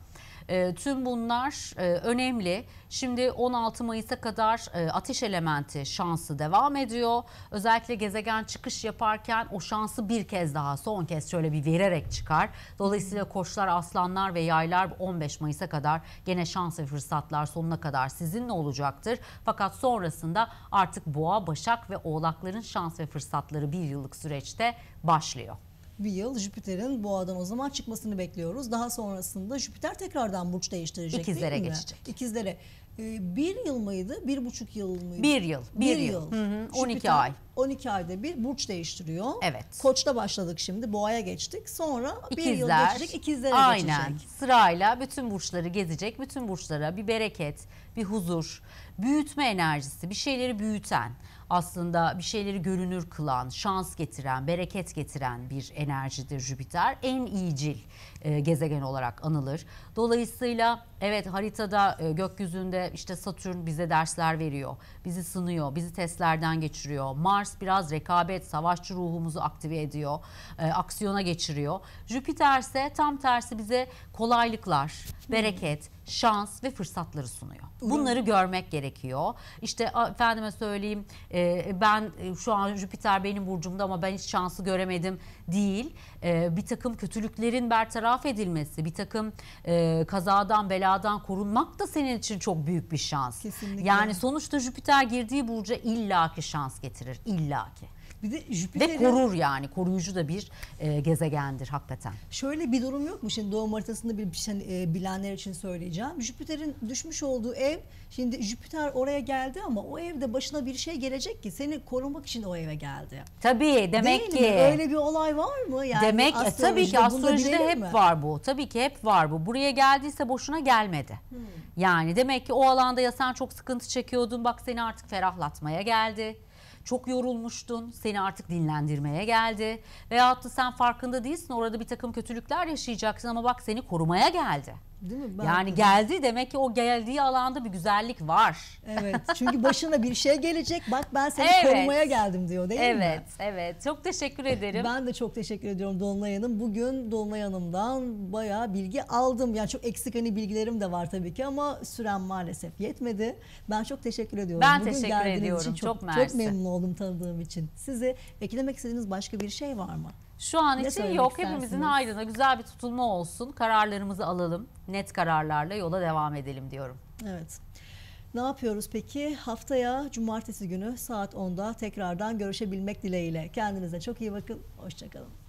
e, tüm bunlar e, önemli. Şimdi 16 Mayıs'a kadar e, ateş elementi şansı devam ediyor. Özellikle gezegen çıkış yaparken o şansı bir kez daha son kez şöyle bir vererek çıkar. Dolayısıyla koçlar, aslanlar ve yaylar 15 Mayıs'a kadar gene şans ve fırsatlar sonuna kadar sizinle olacaktır. Fakat sonrasında artık boğa, başak ve oğlakların şans ve fırsatları bir yıllık süreçte başlıyor bir yıl Jüpiter'in boğadan o zaman çıkmasını bekliyoruz. Daha sonrasında Jüpiter tekrardan burç değiştirecek İkizlere değil mi? geçecek. İkizlere. Ee, bir yıl mıydı? Bir buçuk yıl mıydı? Bir yıl. Bir, bir yıl. yıl. Hı hı, 12 Jüpiter, ay. 12 ayda bir burç değiştiriyor. Evet. Koç'ta başladık şimdi. Boğa'ya geçtik. Sonra İkizler, bir yıl geçecek. İkizlere aynen. geçecek. Aynen. Sırayla bütün burçları gezecek. Bütün burçlara bir bereket, bir huzur, büyütme enerjisi, bir şeyleri büyüten aslında bir şeyleri görünür kılan, şans getiren, bereket getiren bir enerjidir Jüpiter. En iyicil e, gezegen olarak anılır. Dolayısıyla evet haritada e, gökyüzünde işte Satürn bize dersler veriyor, bizi sınıyor, bizi testlerden geçiriyor. Mars biraz rekabet, savaşçı ruhumuzu aktive ediyor, e, aksiyona geçiriyor. Jüpiter ise tam tersi bize kolaylıklar, hmm. bereket, şans ve fırsatları sunuyor. Bunları görmek gerekiyor. İşte efendime söyleyeyim e, ben şu an Jüpiter benim burcumda ama ben hiç şansı göremedim değil. E, bir takım kötülüklerin bertaraf edilmesi, bir takım e, kazadan beladan korunmak da senin için çok büyük bir şans. Kesinlikle. Yani sonuçta Jüpiter girdiği burca illaki şans getirir. illaki. Bir de Jüpiter Ve korur yani koruyucu da bir e, gezegendir hakikaten. Şöyle bir durum yok mu? Şimdi doğum haritasında bir şey, e, bilenler için söyleyeceğim. Jüpiter'in düşmüş olduğu ev şimdi Jüpiter oraya geldi ama o evde başına bir şey gelecek ki seni korumak için o eve geldi. Tabii demek Değil ki. Mi? Öyle bir olay var mı? Yani demek e, tabii ki astrolojide hep mi? var bu. Tabii ki hep var bu. Buraya geldiyse boşuna gelmedi. Hmm. Yani demek ki o alanda ya sen çok sıkıntı çekiyordun bak seni artık ferahlatmaya geldi çok yorulmuştun, seni artık dinlendirmeye geldi. Veyahut da sen farkında değilsin orada bir takım kötülükler yaşayacaksın ama bak seni korumaya geldi. Değil mi? Ben yani geldi demek ki o geldiği alanda bir güzellik var. Evet. Çünkü başına bir şey gelecek. Bak ben seni evet. korumaya geldim diyor değil evet, mi? Evet. Evet. Çok teşekkür ederim. Ben de çok teşekkür ediyorum Dolunay Hanım. Bugün Dolunay Hanım'dan bayağı bilgi aldım. Yani çok eksik hani bilgilerim de var tabii ki ama süren maalesef yetmedi. Ben çok teşekkür ediyorum. Ben Bugün teşekkür ediyorum. Için çok, çok, çok memnun oldum tanıdığım için. Sizi eklemek istediğiniz başka bir şey var mı? Şu an ne için yok. Hepimizin ayrına güzel bir tutulma olsun. Kararlarımızı alalım. Net kararlarla yola devam edelim diyorum. Evet. Ne yapıyoruz peki? Haftaya cumartesi günü saat 10'da tekrardan görüşebilmek dileğiyle. Kendinize çok iyi bakın. Hoşçakalın.